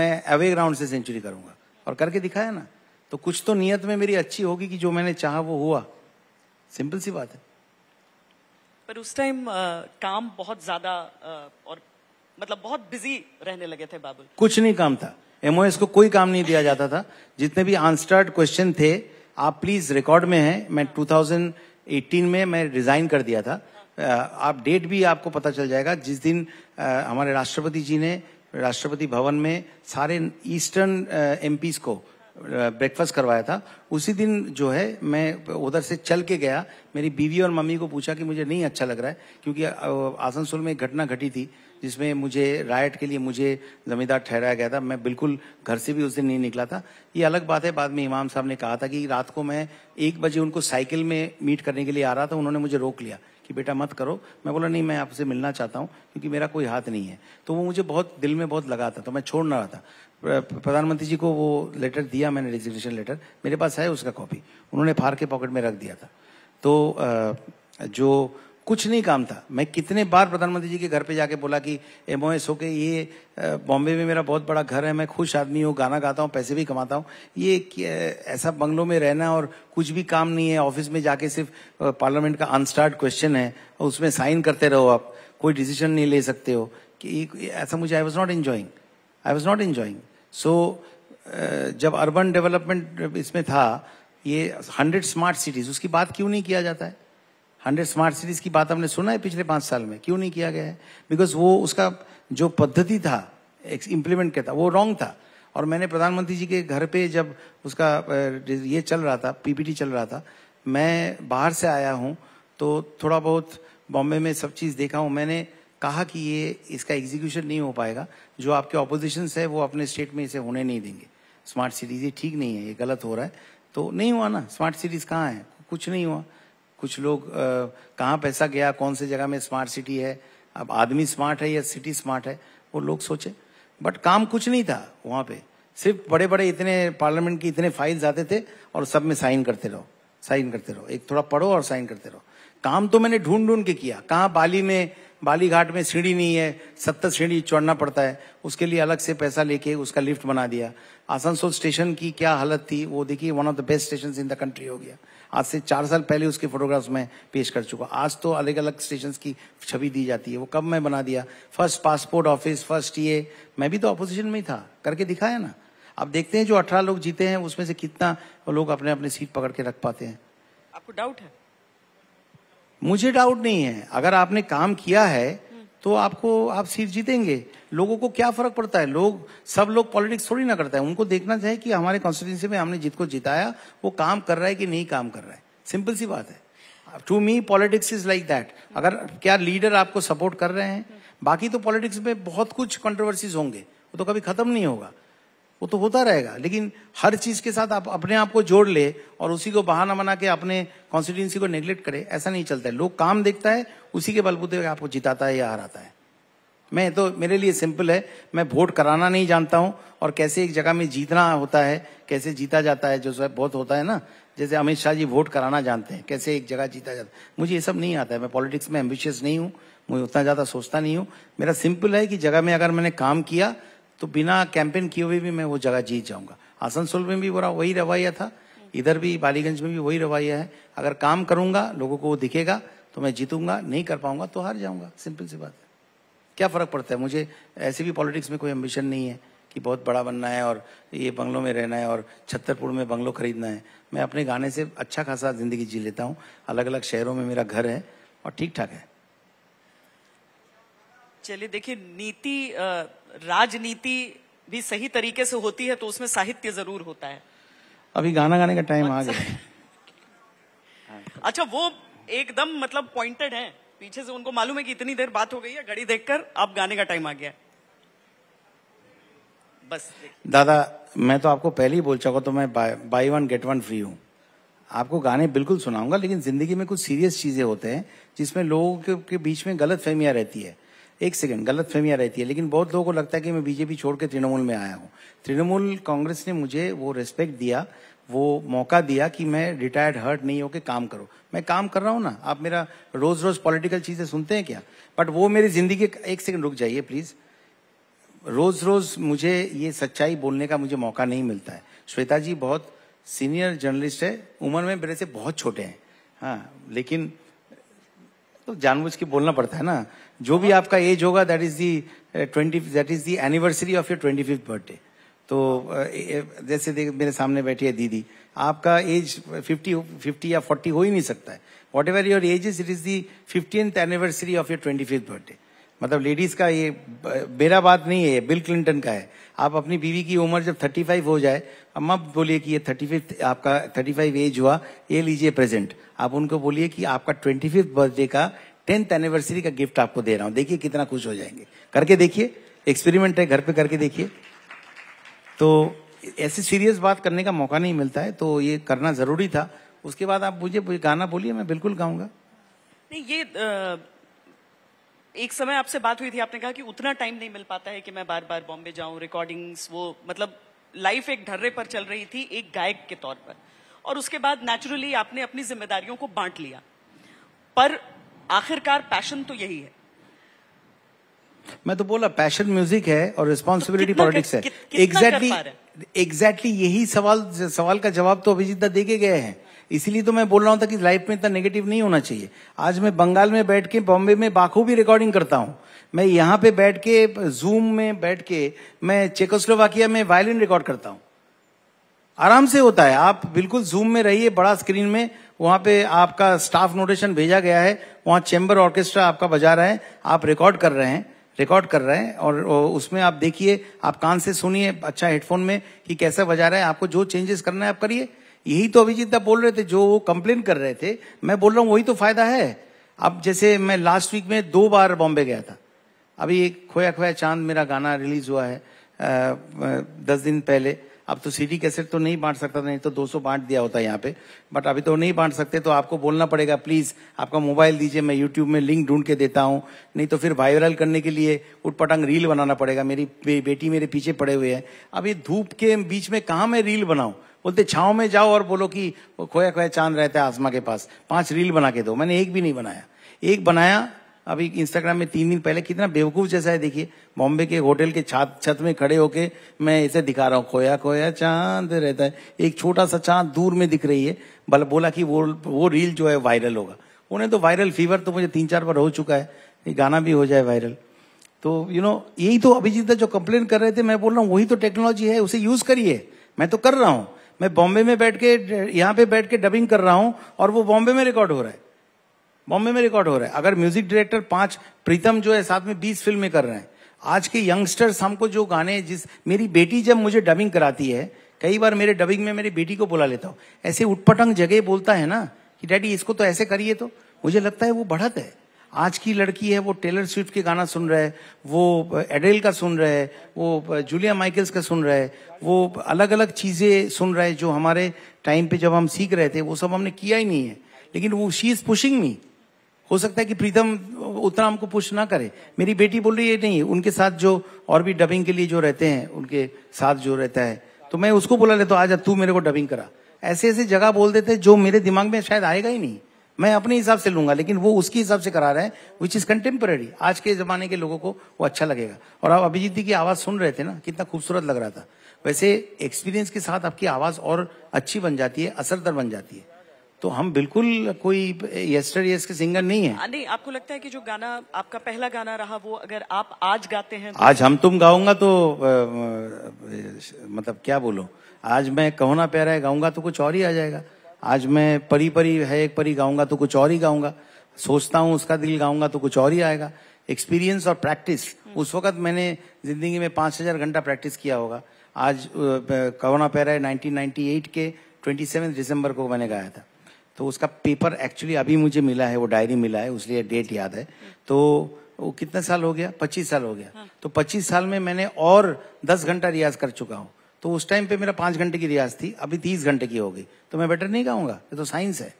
Speaker 2: मैं अवे ग्राउंड से सेंचुरी करूंगा और करके दिखाया ना तो कुछ तो नियत में मेरी अच्छी होगी कि जो मैंने चाहा वो हुआ सिंपल सी बात है
Speaker 1: पर उस टाइम काम बहुत ज्यादा और मतलब बहुत बिजी रहने लगे थे बाबुल
Speaker 2: कुछ नहीं काम था एमओएस को कोई काम नहीं दिया जाता था जितने भी आंसर्ड क्वेश्चन थे आप प्लीज रिकॉर्ड में है मैं 2018 में मैं रिजाइन कर दिया था आप डेट भी आपको पता चल जाएगा जिस दिन हमारे राष्ट्रपति जी ने राष्ट्रपति भवन में सारे ईस्टर्न एमपीज को ब्रेकफास्ट करवाया था उसी दिन जो है मैं उधर से चल के गया मेरी बीवी और मम्मी को पूछा कि मुझे नहीं अच्छा लग रहा है क्योंकि आसनसोल में एक घटना घटी थी जिसमें मुझे राइट के लिए मुझे जमींदार ठहराया गया था मैं बिल्कुल घर से भी उस दिन नहीं निकला था ये अलग बात है बाद में इमाम साहब ने कहा था कि रात को मैं एक बजे उनको साइकिल में मीट करने के लिए आ रहा था उन्होंने मुझे रोक लिया कि बेटा मत करो मैं बोला नहीं मैं आपसे मिलना चाहता हूँ क्योंकि मेरा कोई हाथ नहीं है तो वो मुझे बहुत दिल में बहुत लगा था तो मैं छोड़ ना रहा था प्रधानमंत्री जी को वो लेटर दिया मैंने रेजिग्नेशन लेटर मेरे पास है उसका कॉपी उन्होंने फार के पॉकेट में रख दिया था तो जो कुछ नहीं काम था मैं कितने बार प्रधानमंत्री जी के घर पे जाके बोला कि एम ओ एस के ये बॉम्बे में मेरा बहुत बड़ा घर है मैं खुश आदमी हूँ गाना गाता हूँ पैसे भी कमाता हूँ ये ऐसा बंगलों में रहना और कुछ भी काम नहीं है ऑफिस में जाके सिर्फ पार्लियामेंट का अनस्टार्ट क्वेश्चन है और उसमें साइन करते रहो आप कोई डिसीजन नहीं ले सकते हो कि ऐसा मुझे I was not enjoying I was not enjoying so जब अर्बन डेवलपमेंट इसमें था ये हंड्रेड स्मार्ट सिटीज उसकी बात क्यों नहीं किया जाता है हंड्रेड स्मार्ट सिटीज की बात हमने सुना है पिछले पांच साल में क्यों नहीं किया गया है बिकॉज वो उसका जो पद्धति था इम्प्लीमेंट किया था वो रॉन्ग था और मैंने प्रधानमंत्री जी के घर पे जब उसका ये चल रहा था पीपीटी चल रहा था मैं बाहर से आया हूँ तो थोड़ा बहुत बॉम्बे में सब चीज़ देखा हूँ मैंने कहा कि ये इसका एग्जीक्यूशन नहीं हो पाएगा जो आपके ऑपोजिशन है वो अपने स्टेट में इसे होने नहीं देंगे स्मार्ट सिटीज़ ये ठीक नहीं है ये गलत हो रहा है तो नहीं हुआ ना स्मार्ट सिटीज़ कहाँ है कुछ नहीं हुआ कुछ लोग कहाँ पैसा गया कौन से जगह में स्मार्ट सिटी है अब आदमी स्मार्ट है या सिटी स्मार्ट है वो लोग सोचे बट काम कुछ नहीं था वहां पे सिर्फ बड़े बड़े इतने पार्लियामेंट के इतने फाइल्स आते थे और सब में साइन करते रहो साइन करते रहो एक थोड़ा पढ़ो और साइन करते रहो काम तो मैंने ढूंढ ढूंढ के किया कहाँ बाली में बालीघाट में सीढ़ी नहीं है सत्तर सीढ़ी चढ़ना पड़ता है उसके लिए अलग से पैसा लेके उसका लिफ्ट बना दिया आसनसोल स्टेशन की क्या हालत थी वो देखिए one of the best station in the country हो गया आज से चार साल पहले उसके फोटोग्राफ्स में पेश कर चुका आज तो अलग अलग स्टेशन की छवि दी जाती है वो कब मैं बना दिया फर्स्ट पासपोर्ट ऑफिस फर्स्ट ये मैं भी तो अपोजिशन में ही था करके दिखाया ना अब देखते हैं जो अठारह लोग जीते हैं उसमें से कितना लोग अपने अपने सीट पकड़ के रख पाते हैं
Speaker 1: आपको डाउट है
Speaker 2: मुझे डाउट नहीं है अगर आपने काम किया है तो आपको आप सीट जीतेंगे लोगों को क्या फर्क पड़ता है लोग सब लोग पॉलिटिक्स थोड़ी ना करता है उनको देखना चाहिए कि हमारे कॉन्स्टिट्यूंसी में हमने जितको को जिताया वो काम कर रहा है कि नहीं काम कर रहा है सिंपल सी बात है to me politics is like that अगर क्या लीडर आपको सपोर्ट कर रहे हैं बाकी तो पॉलिटिक्स में बहुत कुछ कंट्रोवर्सीज होंगे वो तो कभी खत्म नहीं होगा वो तो होता रहेगा लेकिन हर चीज के साथ आप अपने आप को जोड़ ले और उसी को बहाना बना के अपने कॉन्स्टिट्यूंसी को नेग्लेक्ट करे ऐसा नहीं चलता है लोग काम देखता है उसी के बलबूते आपको जिताता है या हराता है मैं तो मेरे लिए सिंपल है मैं वोट कराना नहीं जानता हूं और कैसे एक जगह में जीतना होता है कैसे जीता जाता है जो सब बहुत होता है ना जैसे अमित शाह जी वोट कराना जानते हैं कैसे एक जगह जीता जाता है मुझे ये सब नहीं आता है मैं पॉलिटिक्स में एम्बिशियस नहीं हूँ मुझे उतना ज़्यादा सोचता नहीं हूँ मेरा सिंपल है कि जगह में अगर मैंने काम किया तो बिना कैंपेन किए हुए भी मैं वो जगह जीत जाऊंगा आसनसोल में भी बुरा वही रवैया था इधर भी बालीगंज में भी वही रवैया है अगर काम करूंगा लोगों को वो दिखेगा तो मैं जीतूंगा नहीं कर पाऊंगा तो हार जाऊंगा सिंपल सी बात है क्या फर्क पड़ता है मुझे ऐसे भी पॉलिटिक्स में कोई एम्बिशन नहीं है कि बहुत बड़ा बनना है और ये बंगलों में रहना है और छतरपुर में बंगलो खरीदना है मैं अपने गाने से अच्छा खासा जिंदगी जी लेता हूँ अलग अलग शहरों में मेरा घर है और ठीक ठाक है
Speaker 1: चलिए देखिए नीति राजनीति भी सही तरीके से होती है तो उसमें साहित्य जरूर होता है
Speaker 2: अभी गाना गाने का टाइम आ अच्छा। गया
Speaker 1: अच्छा वो एकदम मतलब पॉइंटेड है पीछे से उनको मालूम है कि इतनी देर बात हो गई है घड़ी देखकर अब गाने का टाइम आ गया बस दादा
Speaker 2: मैं तो आपको पहले ही बोल चुका तो मैं buy one get one free हूँ आपको गाने बिल्कुल सुनाऊंगा लेकिन जिंदगी में कुछ सीरियस चीजें होते हैं जिसमें लोगों के, के बीच में गलत फहमियां रहती है एक सेकंड गलत फहमिया रहती है लेकिन बहुत लोगों को लगता है कि मैं बीजेपी छोड़ के तृणमूल में आया हूँ तृणमूल कांग्रेस ने मुझे वो रेस्पेक्ट दिया वो मौका दिया कि मैं रिटायर्ड हर्ट नहीं होकर काम करो मैं काम कर रहा हूँ ना आप मेरा रोज रोज पॉलिटिकल चीजें सुनते हैं क्या बट वो मेरी जिंदगी एक सेकंड रुक जाइए प्लीज रोज रोज मुझे ये सच्चाई बोलने का मुझे मौका नहीं मिलता है श्वेता जी बहुत सीनियर जर्नलिस्ट है उम्र में मेरे से बहुत छोटे हैं हाँ लेकिन तो जानबूझ के बोलना पड़ता है ना जो भी आपका एज होगा that is the twenty that is the anniversary of your twenty fifth birthday तो uh, जैसे देख मेरे सामने बैठी है दीदी आपका एज फिफ्टी फिफ्टी या फोर्टी हो ही नहीं सकता है whatever your age is it is the fiftieth anniversary of your twenty fifth birthday मतलब लेडीज का ये मेरा बात नहीं है बिल क्लिंटन का है आप अपनी बीवी की उम्र जब थर्टी फाइव हो जाए अब मत बोलिए कि ये थर्टी फिफ्थ आपका थर्टी फाइव एज हुआ ये लीजिए प्रेजेंट आप उनको बोलिए कि आपका ट्वेंटी फिफ्थ बर्थडे का टेंथ एनिवर्सरी का गिफ्ट आपको दे रहा हूं देखिए कितना खुश हो जाएंगे करके देखिए एक्सपेरिमेंट है घर पे करके देखिए तो ऐसे सीरियस बात करने का मौका नहीं मिलता है तो ये करना जरूरी था उसके बाद आप मुझे गाना बोलिए मैं बिल्कुल गाऊंगा
Speaker 1: नहीं ये आ, एक समय आपसे बात हुई थी आपने कहा कि उतना टाइम नहीं मिल पाता है कि मैं बार बार बॉम्बे जाऊं रिकॉर्डिंग्स वो मतलब लाइफ एक ढर्रे पर चल रही थी एक गायक के तौर पर और उसके बाद नेचुरली आपने अपनी जिम्मेदारियों को बांट लिया पर आखिरकार पैशन तो यही है
Speaker 2: मैं तो बोला पैशन म्यूजिक है और रिस्पॉन्सिबिलिटी तो पॉलिटिक्स है एग्जैक्टली एग्जैक्टली exactly यही सवाल सवाल का जवाब तो अभिजीत देके गए हैं इसीलिए तो मैं बोल रहा हूं था कि लाइफ में इतना नेगेटिव नहीं होना चाहिए आज मैं बंगाल में बैठ के बॉम्बे में बाखूबी रिकॉर्डिंग करता हूं मैं यहां पे बैठ के जूम में बैठ के मैं चेकोस्लोवाकिया में वायलिन रिकॉर्ड करता हूँ आराम से होता है आप बिल्कुल जूम में रहिए बड़ा स्क्रीन में वहाँ पे आपका स्टाफ नोटेशन भेजा गया है वहाँ चैम्बर ऑर्केस्ट्रा आपका बजा रहा है आप रिकॉर्ड कर रहे हैं रिकॉर्ड कर रहे हैं और उसमें आप देखिए आप कान से सुनिए अच्छा हेडफोन में कि कैसा बजा रहा है आपको जो चेंजेस करना है आप करिए यही तो अभिजीत दा बोल रहे थे जो वो कंप्लेन कर रहे थे मैं बोल रहा हूँ वही तो फायदा है अब जैसे मैं लास्ट वीक में दो बार बॉम्बे गया था अभी एक खोया खोया चांद मेरा गाना रिलीज हुआ है आ, दस दिन पहले अब तो सीडी कैसेट तो नहीं बांट सकता नहीं तो 200 बांट दिया होता है यहाँ पे बट अभी तो नहीं बांट सकते तो आपको बोलना पड़ेगा प्लीज आपका मोबाइल दीजिए मैं यूट्यूब में लिंक ढूंढ के देता हूँ नहीं तो फिर वायरल करने के लिए उटपटांग रील बनाना पड़ेगा मेरी बे, बेटी मेरे पीछे पड़े हुए हैं अब ये धूप के बीच में कहा मैं रील बनाऊं बोलते छाव में जाओ और बोलो कि खोया खोया चांद रहता है आसमा के पास पांच रील बना के दो मैंने एक भी नहीं बनाया एक बनाया अभी इंस्टाग्राम में तीन दिन पहले कितना बेवकूफ जैसा है देखिए बॉम्बे के होटल के छत छत में खड़े होके मैं इसे दिखा रहा हूँ खोया खोया चांद रहता है एक छोटा सा चांद दूर में दिख रही है बल बोला कि वो वो रील जो है वायरल होगा उन्हें तो वायरल फीवर तो मुझे तीन चार बार हो चुका है ये गाना भी हो जाए वायरल तो यू you नो know, यही तो अभिजीत जो कंप्लेन कर रहे थे मैं बोल रहा हूँ वही तो टेक्नोलॉजी है उसे यूज करिए मैं तो कर रहा हूँ मैं बॉम्बे में बैठ के यहाँ पे बैठ के डबिंग कर रहा हूँ और वो बॉम्बे में रिकॉर्ड हो रहा है बॉम्बे में रिकॉर्ड हो रहा है अगर म्यूजिक डायरेक्टर पांच प्रीतम जो है साथ में बीस फिल्में कर रहे हैं आज के यंगस्टर्स हमको जो गाने जिस मेरी बेटी जब मुझे डबिंग कराती है कई बार मेरे डबिंग में मेरी बेटी को बुला लेता हूँ ऐसे उठपटंग जगह बोलता है ना कि डैडी इसको तो ऐसे करिए तो मुझे लगता है वो बढ़त है आज की लड़की है वो टेलर स्विफ्ट के गाना सुन रहा है वो एडेल का सुन रहा है वो जूलिया माइकल्स का सुन रहा है वो अलग अलग चीज़ें सुन रहा है जो हमारे टाइम पे जब हम सीख रहे थे वो सब हमने किया ही नहीं है लेकिन वो शी इज़ पुशिंग मी हो सकता है कि प्रीतम उतना हमको पुश ना करे मेरी बेटी बोल रही है नहीं उनके साथ जो और भी डबिंग के लिए जो रहते हैं उनके साथ जो रहता है तो मैं उसको बोला ले तो आज तू मेरे को डबिंग करा ऐसे ऐसे जगह बोल देते जो मेरे दिमाग में शायद आएगा ही नहीं मैं अपने हिसाब से लूंगा लेकिन वो उसके हिसाब से करा रहे हैं विच इज कंटेम्प्रेरी आज के जमाने के लोगों को वो अच्छा लगेगा और आप अभिजीत जी की आवाज सुन रहे थे ना कितना खूबसूरत लग रहा था वैसे एक्सपीरियंस के साथ आपकी आवाज और अच्छी बन जाती है असरदार बन जाती है तो हम बिल्कुल कोई यस के सिंगर नहीं है हाँ,
Speaker 1: नहीं आपको लगता है कि जो गाना आपका पहला गाना रहा वो अगर आप आज गाते हैं तो
Speaker 2: आज हम तुम गाऊंगा तो मतलब क्या बोलो आज मैं कहो ना प्यारा है गाऊंगा तो कुछ और ही आ जाएगा आज मैं परी परी है एक परी गाऊंगा तो कुछ और ही गाऊंगा सोचता हूँ उसका दिल गाऊंगा तो कुछ और ही आएगा एक्सपीरियंस और प्रैक्टिस हम्म। उस वक्त मैंने जिंदगी में पांच हजार घंटा प्रैक्टिस किया होगा आज करोना पैरा एट के 27 दिसंबर को मैंने गाया था तो उसका पेपर एक्चुअली अभी मुझे मिला है वो डायरी मिला है उसलिए डेट याद है तो वो कितना साल हो गया पच्चीस साल हो गया हाँ। तो पच्चीस साल में मैंने और दस घंटा रियाज कर चुका हूँ तो उस टाइम पे मेरा पांच घंटे की रियाज थी अभी तीस घंटे की हो गई तो मैं बेटर नहीं कहूंगा ये तो साइंस है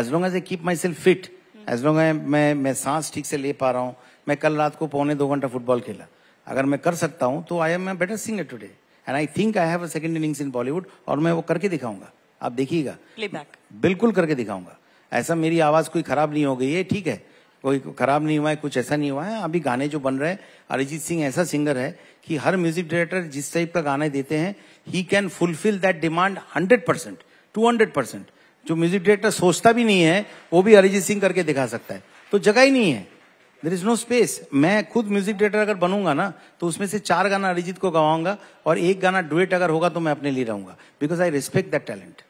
Speaker 2: as long as I keep my self fit as long as मैं मैं सांस ठीक से ले पा रहा हूँ मैं कल रात को पौने दो घंटा फुटबॉल खेला अगर मैं कर सकता हूँ तो I am a better singer today and I think I have a second innings in Bollywood और मैं वो करके दिखाऊंगा आप देखिएगा बिल्कुल करके दिखाऊंगा ऐसा मेरी आवाज कोई खराब नहीं हो गई है ठीक है कोई खराब नहीं हुआ है कुछ ऐसा नहीं हुआ है अभी गाने जो बन रहे हैं अरिजीत सिंह ऐसा सिंगर है कि हर म्यूजिक डायरेक्टर जिस टाइप का गाने देते हैं he can fulfil that demand hundred percent two hundred percent जो म्यूजिक डायरेक्टर सोचता भी नहीं है वो भी अरिजीत सिंह करके दिखा सकता है तो जगह ही नहीं है देर इज नो स्पेस मैं खुद म्यूजिक डायरेक्टर अगर बनूंगा ना तो उसमें से चार गाना अरिजीत को गवाऊंगा और एक गाना डुएट अगर होगा तो मैं अपने लिए रहूंगा because I respect that talent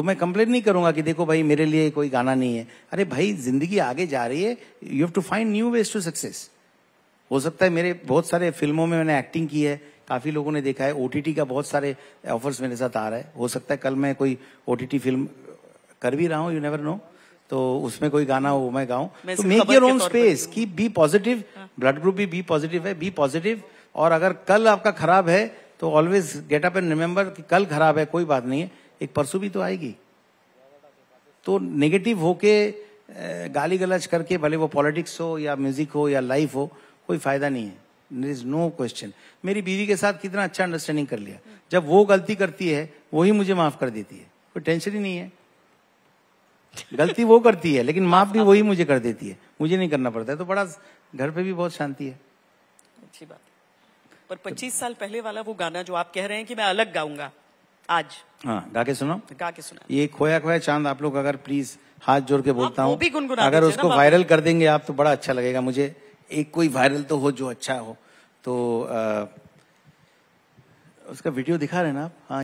Speaker 2: तो मैं कंप्लेन नहीं करूंगा कि देखो भाई मेरे लिए कोई गाना नहीं है अरे भाई जिंदगी आगे जा रही है you have to find new ways to success हो सकता है मेरे बहुत सारे फिल्मों में मैंने एक्टिंग की है काफी लोगों ने देखा है ओटीटी का बहुत सारे ऑफर्स मेरे साथ आ रहा है हो सकता है कल मैं कोई ओटीटी फिल्म कर भी रहा हूँ यू नेवर नो तो उसमें कोई गाना हो मैं गाऊं तो मेक योर ओन स्पेस की बी पॉजिटिव ब्लड ग्रुप भी बी पॉजिटिव है बी पॉजिटिव और अगर कल आपका खराब है तो always get up and remember कि कल खराब है कोई बात नहीं है एक परसों भी तो आएगी तो नेगेटिव होके गाली गलज करके भले वो पॉलिटिक्स हो या म्यूजिक हो या लाइफ हो कोई फायदा नहीं है देर इज नो क्वेश्चन मेरी बीवी के साथ कितना अच्छा अंडरस्टैंडिंग कर लिया जब वो गलती करती है वही मुझे माफ कर देती है कोई टेंशन ही नहीं है गलती वो करती है लेकिन माफ भी वही मुझे कर देती है मुझे नहीं करना पड़ता है तो बड़ा घर पे भी बहुत शांति है अच्छी बात
Speaker 1: पर 25 साल पहले वाला वो गाना जो आप कह रहे हैं कि मैं अलग गाऊंगा आज
Speaker 2: हाँ गा के सुनो गा के सुना ये खोया खोया चांद आप लोग अगर प्लीज हाथ जोड़ के बोलता हूँ अगर उसको वायरल कर देंगे आप तो बड़ा अच्छा लगेगा मुझे एक कोई वायरल तो हो जो अच्छा हो तो आ, उसका
Speaker 1: वीडियो दिखा रहे ना आप हाँ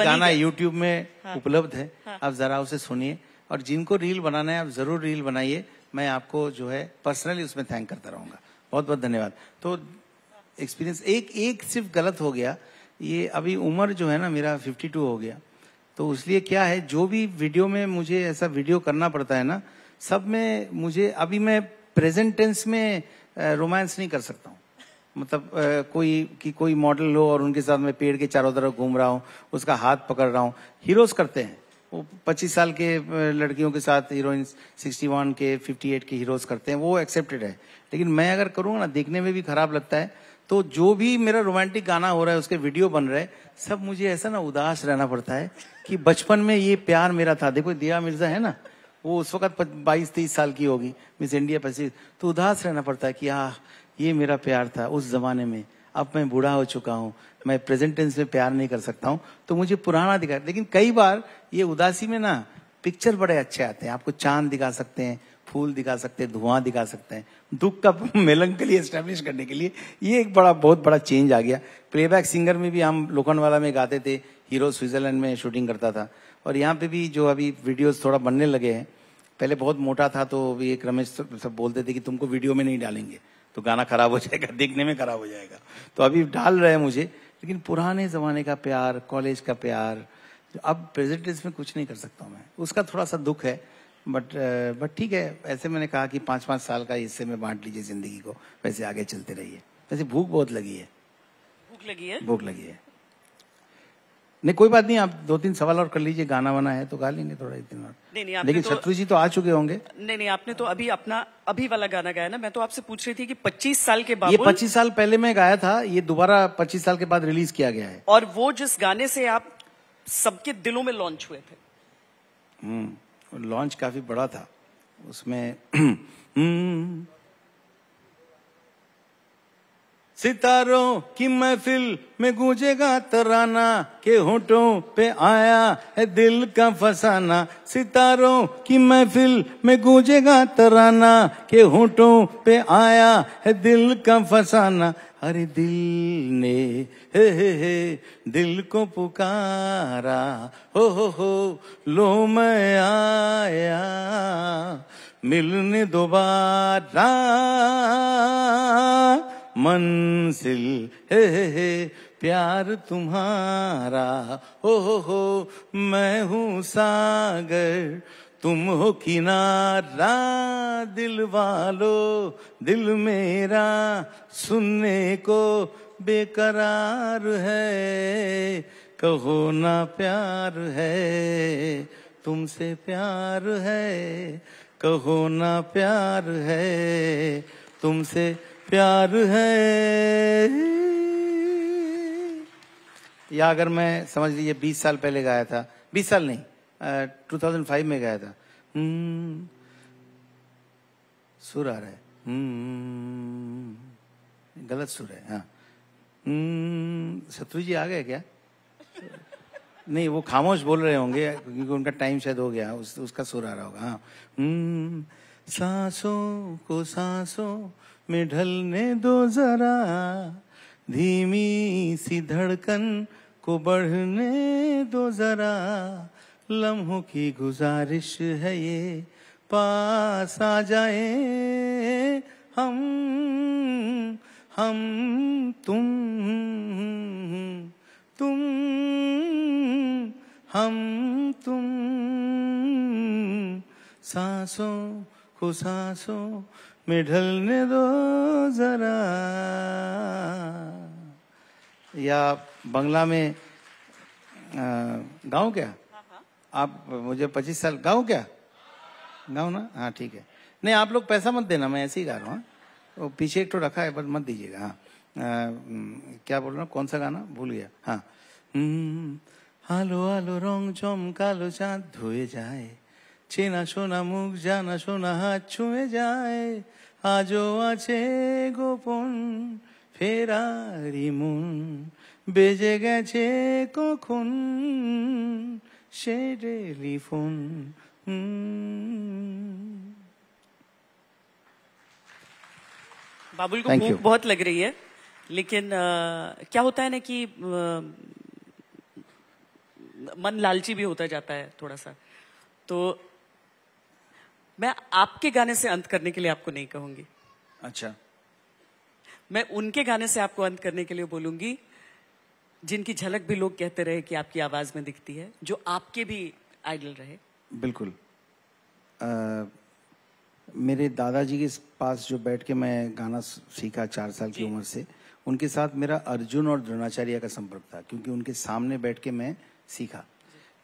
Speaker 1: ये गाना
Speaker 2: यूट्यूब में हाँ, उपलब्ध है हाँ, आप जरा उसे सुनिए और जिनको रील बनाना है आप जरूर रील बनाइए मैं आपको जो है पर्सनली उसमें थैंक करता रहूंगा बहुत बहुत धन्यवाद तो एक्सपीरियंस एक एक सिर्फ गलत हो गया ये अभी उम्र जो है ना मेरा 52 हो गया तो इसलिए क्या है जो भी वीडियो में मुझे ऐसा वीडियो करना पड़ता है ना सब में मुझे अभी मैं प्रेजेंटेंस में रोमांस नहीं कर सकता हूँ मतलब आ, कोई कि कोई मॉडल हो और उनके साथ मैं पेड़ के चारों तरफ घूम रहा हूँ उसका हाथ पकड़ रहा हूँ हीरोज करते हैं वो 25 साल के लड़कियों के साथ हीरोइन 61 के 58 के हीरोज करते हैं वो एक्सेप्टेड है लेकिन मैं अगर करूँगा ना देखने में भी खराब लगता है तो जो भी मेरा रोमांटिक गाना हो रहा है उसके वीडियो बन रहे सब मुझे ऐसा ना उदास रहना पड़ता है कि बचपन में ये प्यार मेरा था देखो दिया मिर्जा है ना वो उस वक्त बाईस तेईस साल की होगी मिस इंडिया पच्चीस तो उदास रहना पड़ता है कि हाँ ये मेरा प्यार था उस जमाने में अब मैं बूढ़ा हो चुका हूँ मैं प्रेजेंटेंस में प्यार नहीं कर सकता हूँ तो मुझे पुराना दिखा लेकिन कई बार ये उदासी में ना पिक्चर बड़े अच्छे आते हैं आपको चांद दिखा सकते हैं फूल दिखा सकते हैं धुआं दिखा सकते हैं दुख का मेलन के लिए स्टैब्लिश करने के लिए ये एक बड़ा बहुत बड़ा चेंज आ गया प्लेबैक सिंगर में भी हम लोखंडवाला में गाते थे हीरो स्विट्जरलैंड में शूटिंग करता था और यहाँ पे भी जो अभी वीडियोस थोड़ा बनने लगे हैं पहले बहुत मोटा था तो अभी एक रमेश सब बोलते थे कि तुमको वीडियो में नहीं डालेंगे तो गाना खराब हो जाएगा देखने में खराब हो जाएगा तो अभी डाल रहे हैं मुझे लेकिन पुराने ज़माने का प्यार कॉलेज का प्यार अब प्रेजेंट में कुछ नहीं कर सकता मैं उसका थोड़ा सा दुख है बट बट ठीक है ऐसे मैंने कहा कि पांच पांच साल का हिस्से में बांट लीजिए जिंदगी को वैसे आगे चलते रहिए वैसे भूख बहुत लगी है
Speaker 1: भूख लगी है भूख
Speaker 2: लगी है नहीं कोई बात नहीं आप दो तीन सवाल और कर लीजिए गाना वाना है तो गा लेंगे थोड़ा दिन और
Speaker 1: नहीं नहीं लेकिन तो, शत्रु
Speaker 2: जी तो आ चुके होंगे
Speaker 1: नहीं नहीं आपने तो अभी अपना अभी वाला गाना गाया ना मैं तो आपसे पूछ रही थी कि 25 साल के बाद ये 25
Speaker 2: साल पहले मैं गाया था ये दोबारा 25 साल के बाद रिलीज किया गया है
Speaker 1: और वो जिस गाने से आप सबके दिलों में लॉन्च हुए थे
Speaker 2: हम्म, लॉन्च काफी बड़ा था उसमें हम्म, सितारों की महफिल में गूंजेगा तराना के होठों पे आया है दिल का फसाना सितारों की महफिल में गूंजेगा तराना के होठों पे आया है दिल का फसाना अरे दिल ने हे हे हे दिल को पुकारा हो हो हो लो मैं आया मिलने दोबारा मंसिल हे हे हे प्यार तुम्हारा हो हो हो मैं हूँ सागर तुम हो किनारा दिल वालो दिल मेरा सुनने को बेकरार है कहो ना प्यार है तुमसे प्यार है कहो ना प्यार है तुमसे प्यार है या अगर मैं समझ लीजिए 20 साल पहले गाया था 20 साल नहीं टू थाउजेंड फाइव में गाया था हम्म, सुर आ रहा है हम्म, गलत सुर है हाँ शत्रु हम्म, जी आ गए क्या नहीं वो खामोश बोल रहे होंगे क्योंकि उनका टाइम शायद हो गया उस, उसका सुर आ रहा होगा हाँ सांसों को सांसों में ढलने दो जरा धीमी सी धड़कन को बढ़ने दो जरा लम्हों की गुजारिश है ये पास आ जाए हम हम तुम तुम हम तुम सांसों को सांसों मिढलने दो जरा या बंगला में गाँव क्या हाँ, हाँ। आप मुझे पच्चीस साल गाँव क्या गाँव ना हाँ ठीक है नहीं आप लोग पैसा मत देना मैं ऐसे ही गा रहा हूँ हाँ। वो पीछे एक तो रखा है बस मत दीजिएगा हाँ क्या बोल रहा हूँ कौन सा गाना भूल गया हाँ आलो हम्म, हम्म, हम्म। आलो रंग चमकालो चाँद धोए जाए চেনা सोना মুখ जाना सोना हाथ छुए जाए আজও আছে গোপন ফেরারি মন বেজে গেছে কখন সে টেলিফোন
Speaker 1: बाबुल को भूख बहुत लग रही है लेकिन आ, क्या होता है ना कि आ, मन लालची भी होता जाता है थोड़ा सा तो मैं आपके गाने से अंत करने के लिए आपको नहीं कहूंगी अच्छा मैं उनके गाने से आपको अंत करने के लिए बोलूंगी जिनकी झलक भी लोग कहते रहे कि आपकी आवाज में दिखती है जो आपके भी आइडल रहे
Speaker 2: बिल्कुल आ, मेरे दादाजी के पास जो बैठ के मैं गाना सीखा चार साल की उम्र से उनके साथ मेरा अर्जुन और द्रोणाचार्य का संपर्क था क्योंकि उनके सामने बैठ के मैं सीखा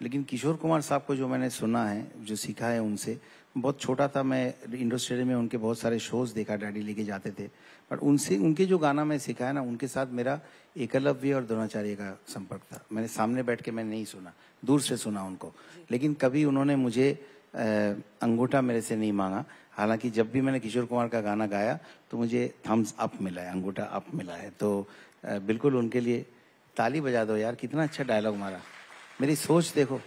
Speaker 2: लेकिन किशोर कुमार साहब को जो मैंने सुना है जो सीखा है उनसे बहुत छोटा था मैं इंडो स्टेडियम में उनके बहुत सारे शोज देखा डैडी लेके जाते थे बट उनसे उनके जो गाना मैं सीखा है ना उनके साथ मेरा एकलव्य और द्रोणाचार्य का संपर्क था मैंने सामने बैठ के मैंने नहीं सुना दूर से सुना उनको लेकिन कभी उन्होंने मुझे अंगूठा मेरे से नहीं मांगा हालांकि जब भी मैंने किशोर कुमार का गाना गाया तो मुझे थम्स अप मिला है अंगूठा अप मिला है तो बिल्कुल उनके लिए ताली बजा दो यार कितना अच्छा डायलॉग मारा मेरी सोच देखो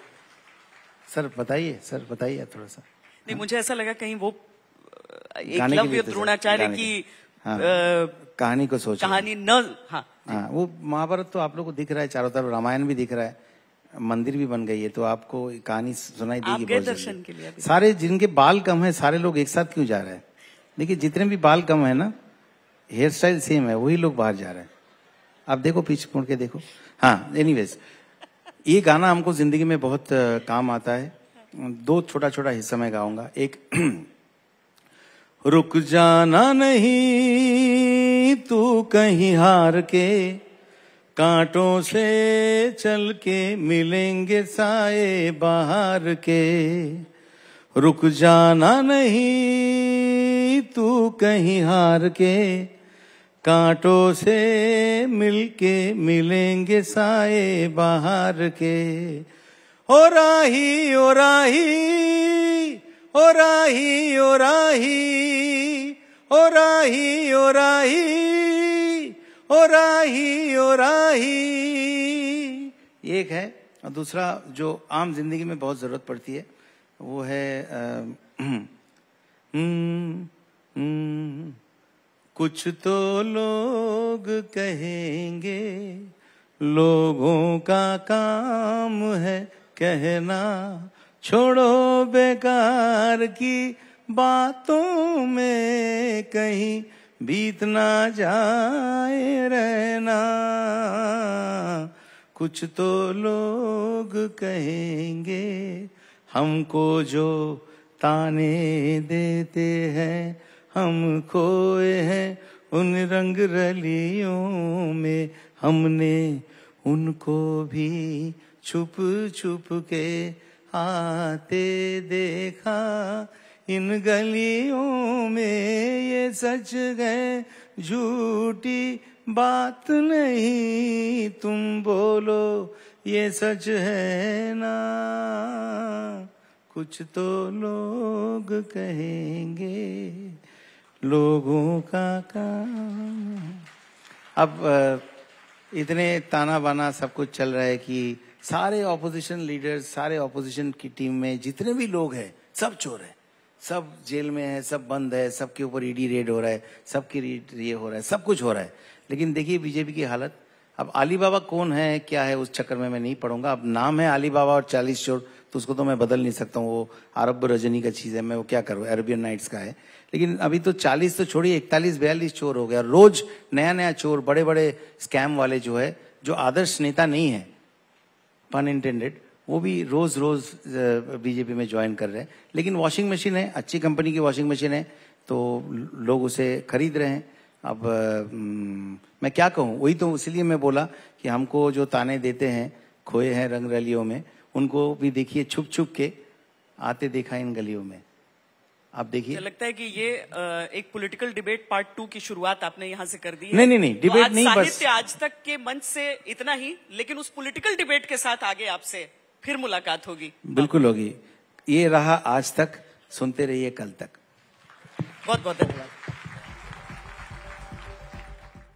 Speaker 2: सर बताइए सर बताइए थोड़ा सा
Speaker 1: नहीं हाँ। मुझे ऐसा लगा कहीं वो एकलव्य तो द्रोणाचार्य की
Speaker 2: हाँ, कहानी को सोच कहानी
Speaker 1: न हाँ,
Speaker 2: वो महाभारत तो आप लोग को दिख रहा है चारों तरफ रामायण भी दिख रहा है मंदिर भी बन गई है तो आपको कहानी सुनाई देगी दर्शन के लिए सारे जिनके बाल कम है सारे लोग एक साथ क्यों जा रहे हैं देखिए जितने भी बाल कम है ना हेयर स्टाइल सेम है वही लोग बाहर जा रहे हैं आप देखो पीछे मुड़ के देखो हाँ एनीवेज ये गाना हमको जिंदगी में बहुत काम आता है दो छोटा छोटा हिस्सा मैं गाऊंगा एक रुक जाना नहीं तू कहीं हार के कांटों से चल के मिलेंगे साए बाहर के रुक जाना नहीं तू कहीं हार के कांटों से मिलके मिलेंगे साए बाहर के ओ राही ओ राही ओ राही ओ राही ओ राही ओ राही ओ राही ओ राही एक है और दूसरा जो आम जिंदगी में बहुत जरूरत पड़ती है वो है हम्म, हम्म, कुछ तो लोग कहेंगे लोगों का काम है कहना छोड़ो बेकार की बातों में कहीं बीत ना जाए रहना कुछ तो लोग कहेंगे हमको जो ताने देते हैं हम खोए हैं उन रंग रलियों में हमने उनको भी छुप छुप के आते देखा इन गलियों में ये सच गए झूठी बात नहीं तुम बोलो ये सच है ना कुछ तो लोग कहेंगे लोगों का काम अब इतने ताना बाना सब कुछ चल रहा है कि सारे ऑपोजिशन लीडर्स सारे ऑपोजिशन की टीम में जितने भी लोग हैं सब चोर हैं सब जेल में है सब बंद है सबके ऊपर ईडी e रेड हो रहा है सबके रेड ये हो रहा है सब कुछ हो रहा है लेकिन देखिए बीजेपी की हालत अब अली बाबा कौन है क्या है उस चक्कर में मैं नहीं पढ़ूंगा अब नाम है अली बाबा और चालीस चोर तो उसको तो मैं बदल नहीं सकता हूँ वो अरब रजनी का चीज़ है मैं वो क्या करूँ अरेबियन नाइट्स का है लेकिन अभी तो चालीस तो छोड़िए इकतालीस बयालीस चोर हो गया रोज नया नया चोर बड़े बड़े स्कैम वाले जो है जो आदर्श नेता नहीं है पन इंटेंडेड वो भी रोज रोज बीजेपी में ज्वाइन कर रहे हैं लेकिन वॉशिंग मशीन है अच्छी कंपनी की वॉशिंग मशीन है तो लोग उसे खरीद रहे हैं अब मैं क्या कहूँ वही तो इसलिए मैं बोला कि हमको जो ताने देते हैं खोए हैं रंग रलियों में उनको भी देखिए छुप छुप के आते देखा इन गलियों में आप देखिए लगता
Speaker 1: है कि ये एक पॉलिटिकल डिबेट पार्ट टू की शुरुआत आपने यहाँ से कर दी है नहीं नहीं नहीं डिबेट तो नहीं साहित्य आज तक के मंच से इतना ही लेकिन उस पॉलिटिकल डिबेट के साथ आगे आपसे फिर मुलाकात होगी
Speaker 2: बिल्कुल होगी ये रहा आज तक सुनते रहिए कल तक
Speaker 1: बहुत बहुत धन्यवाद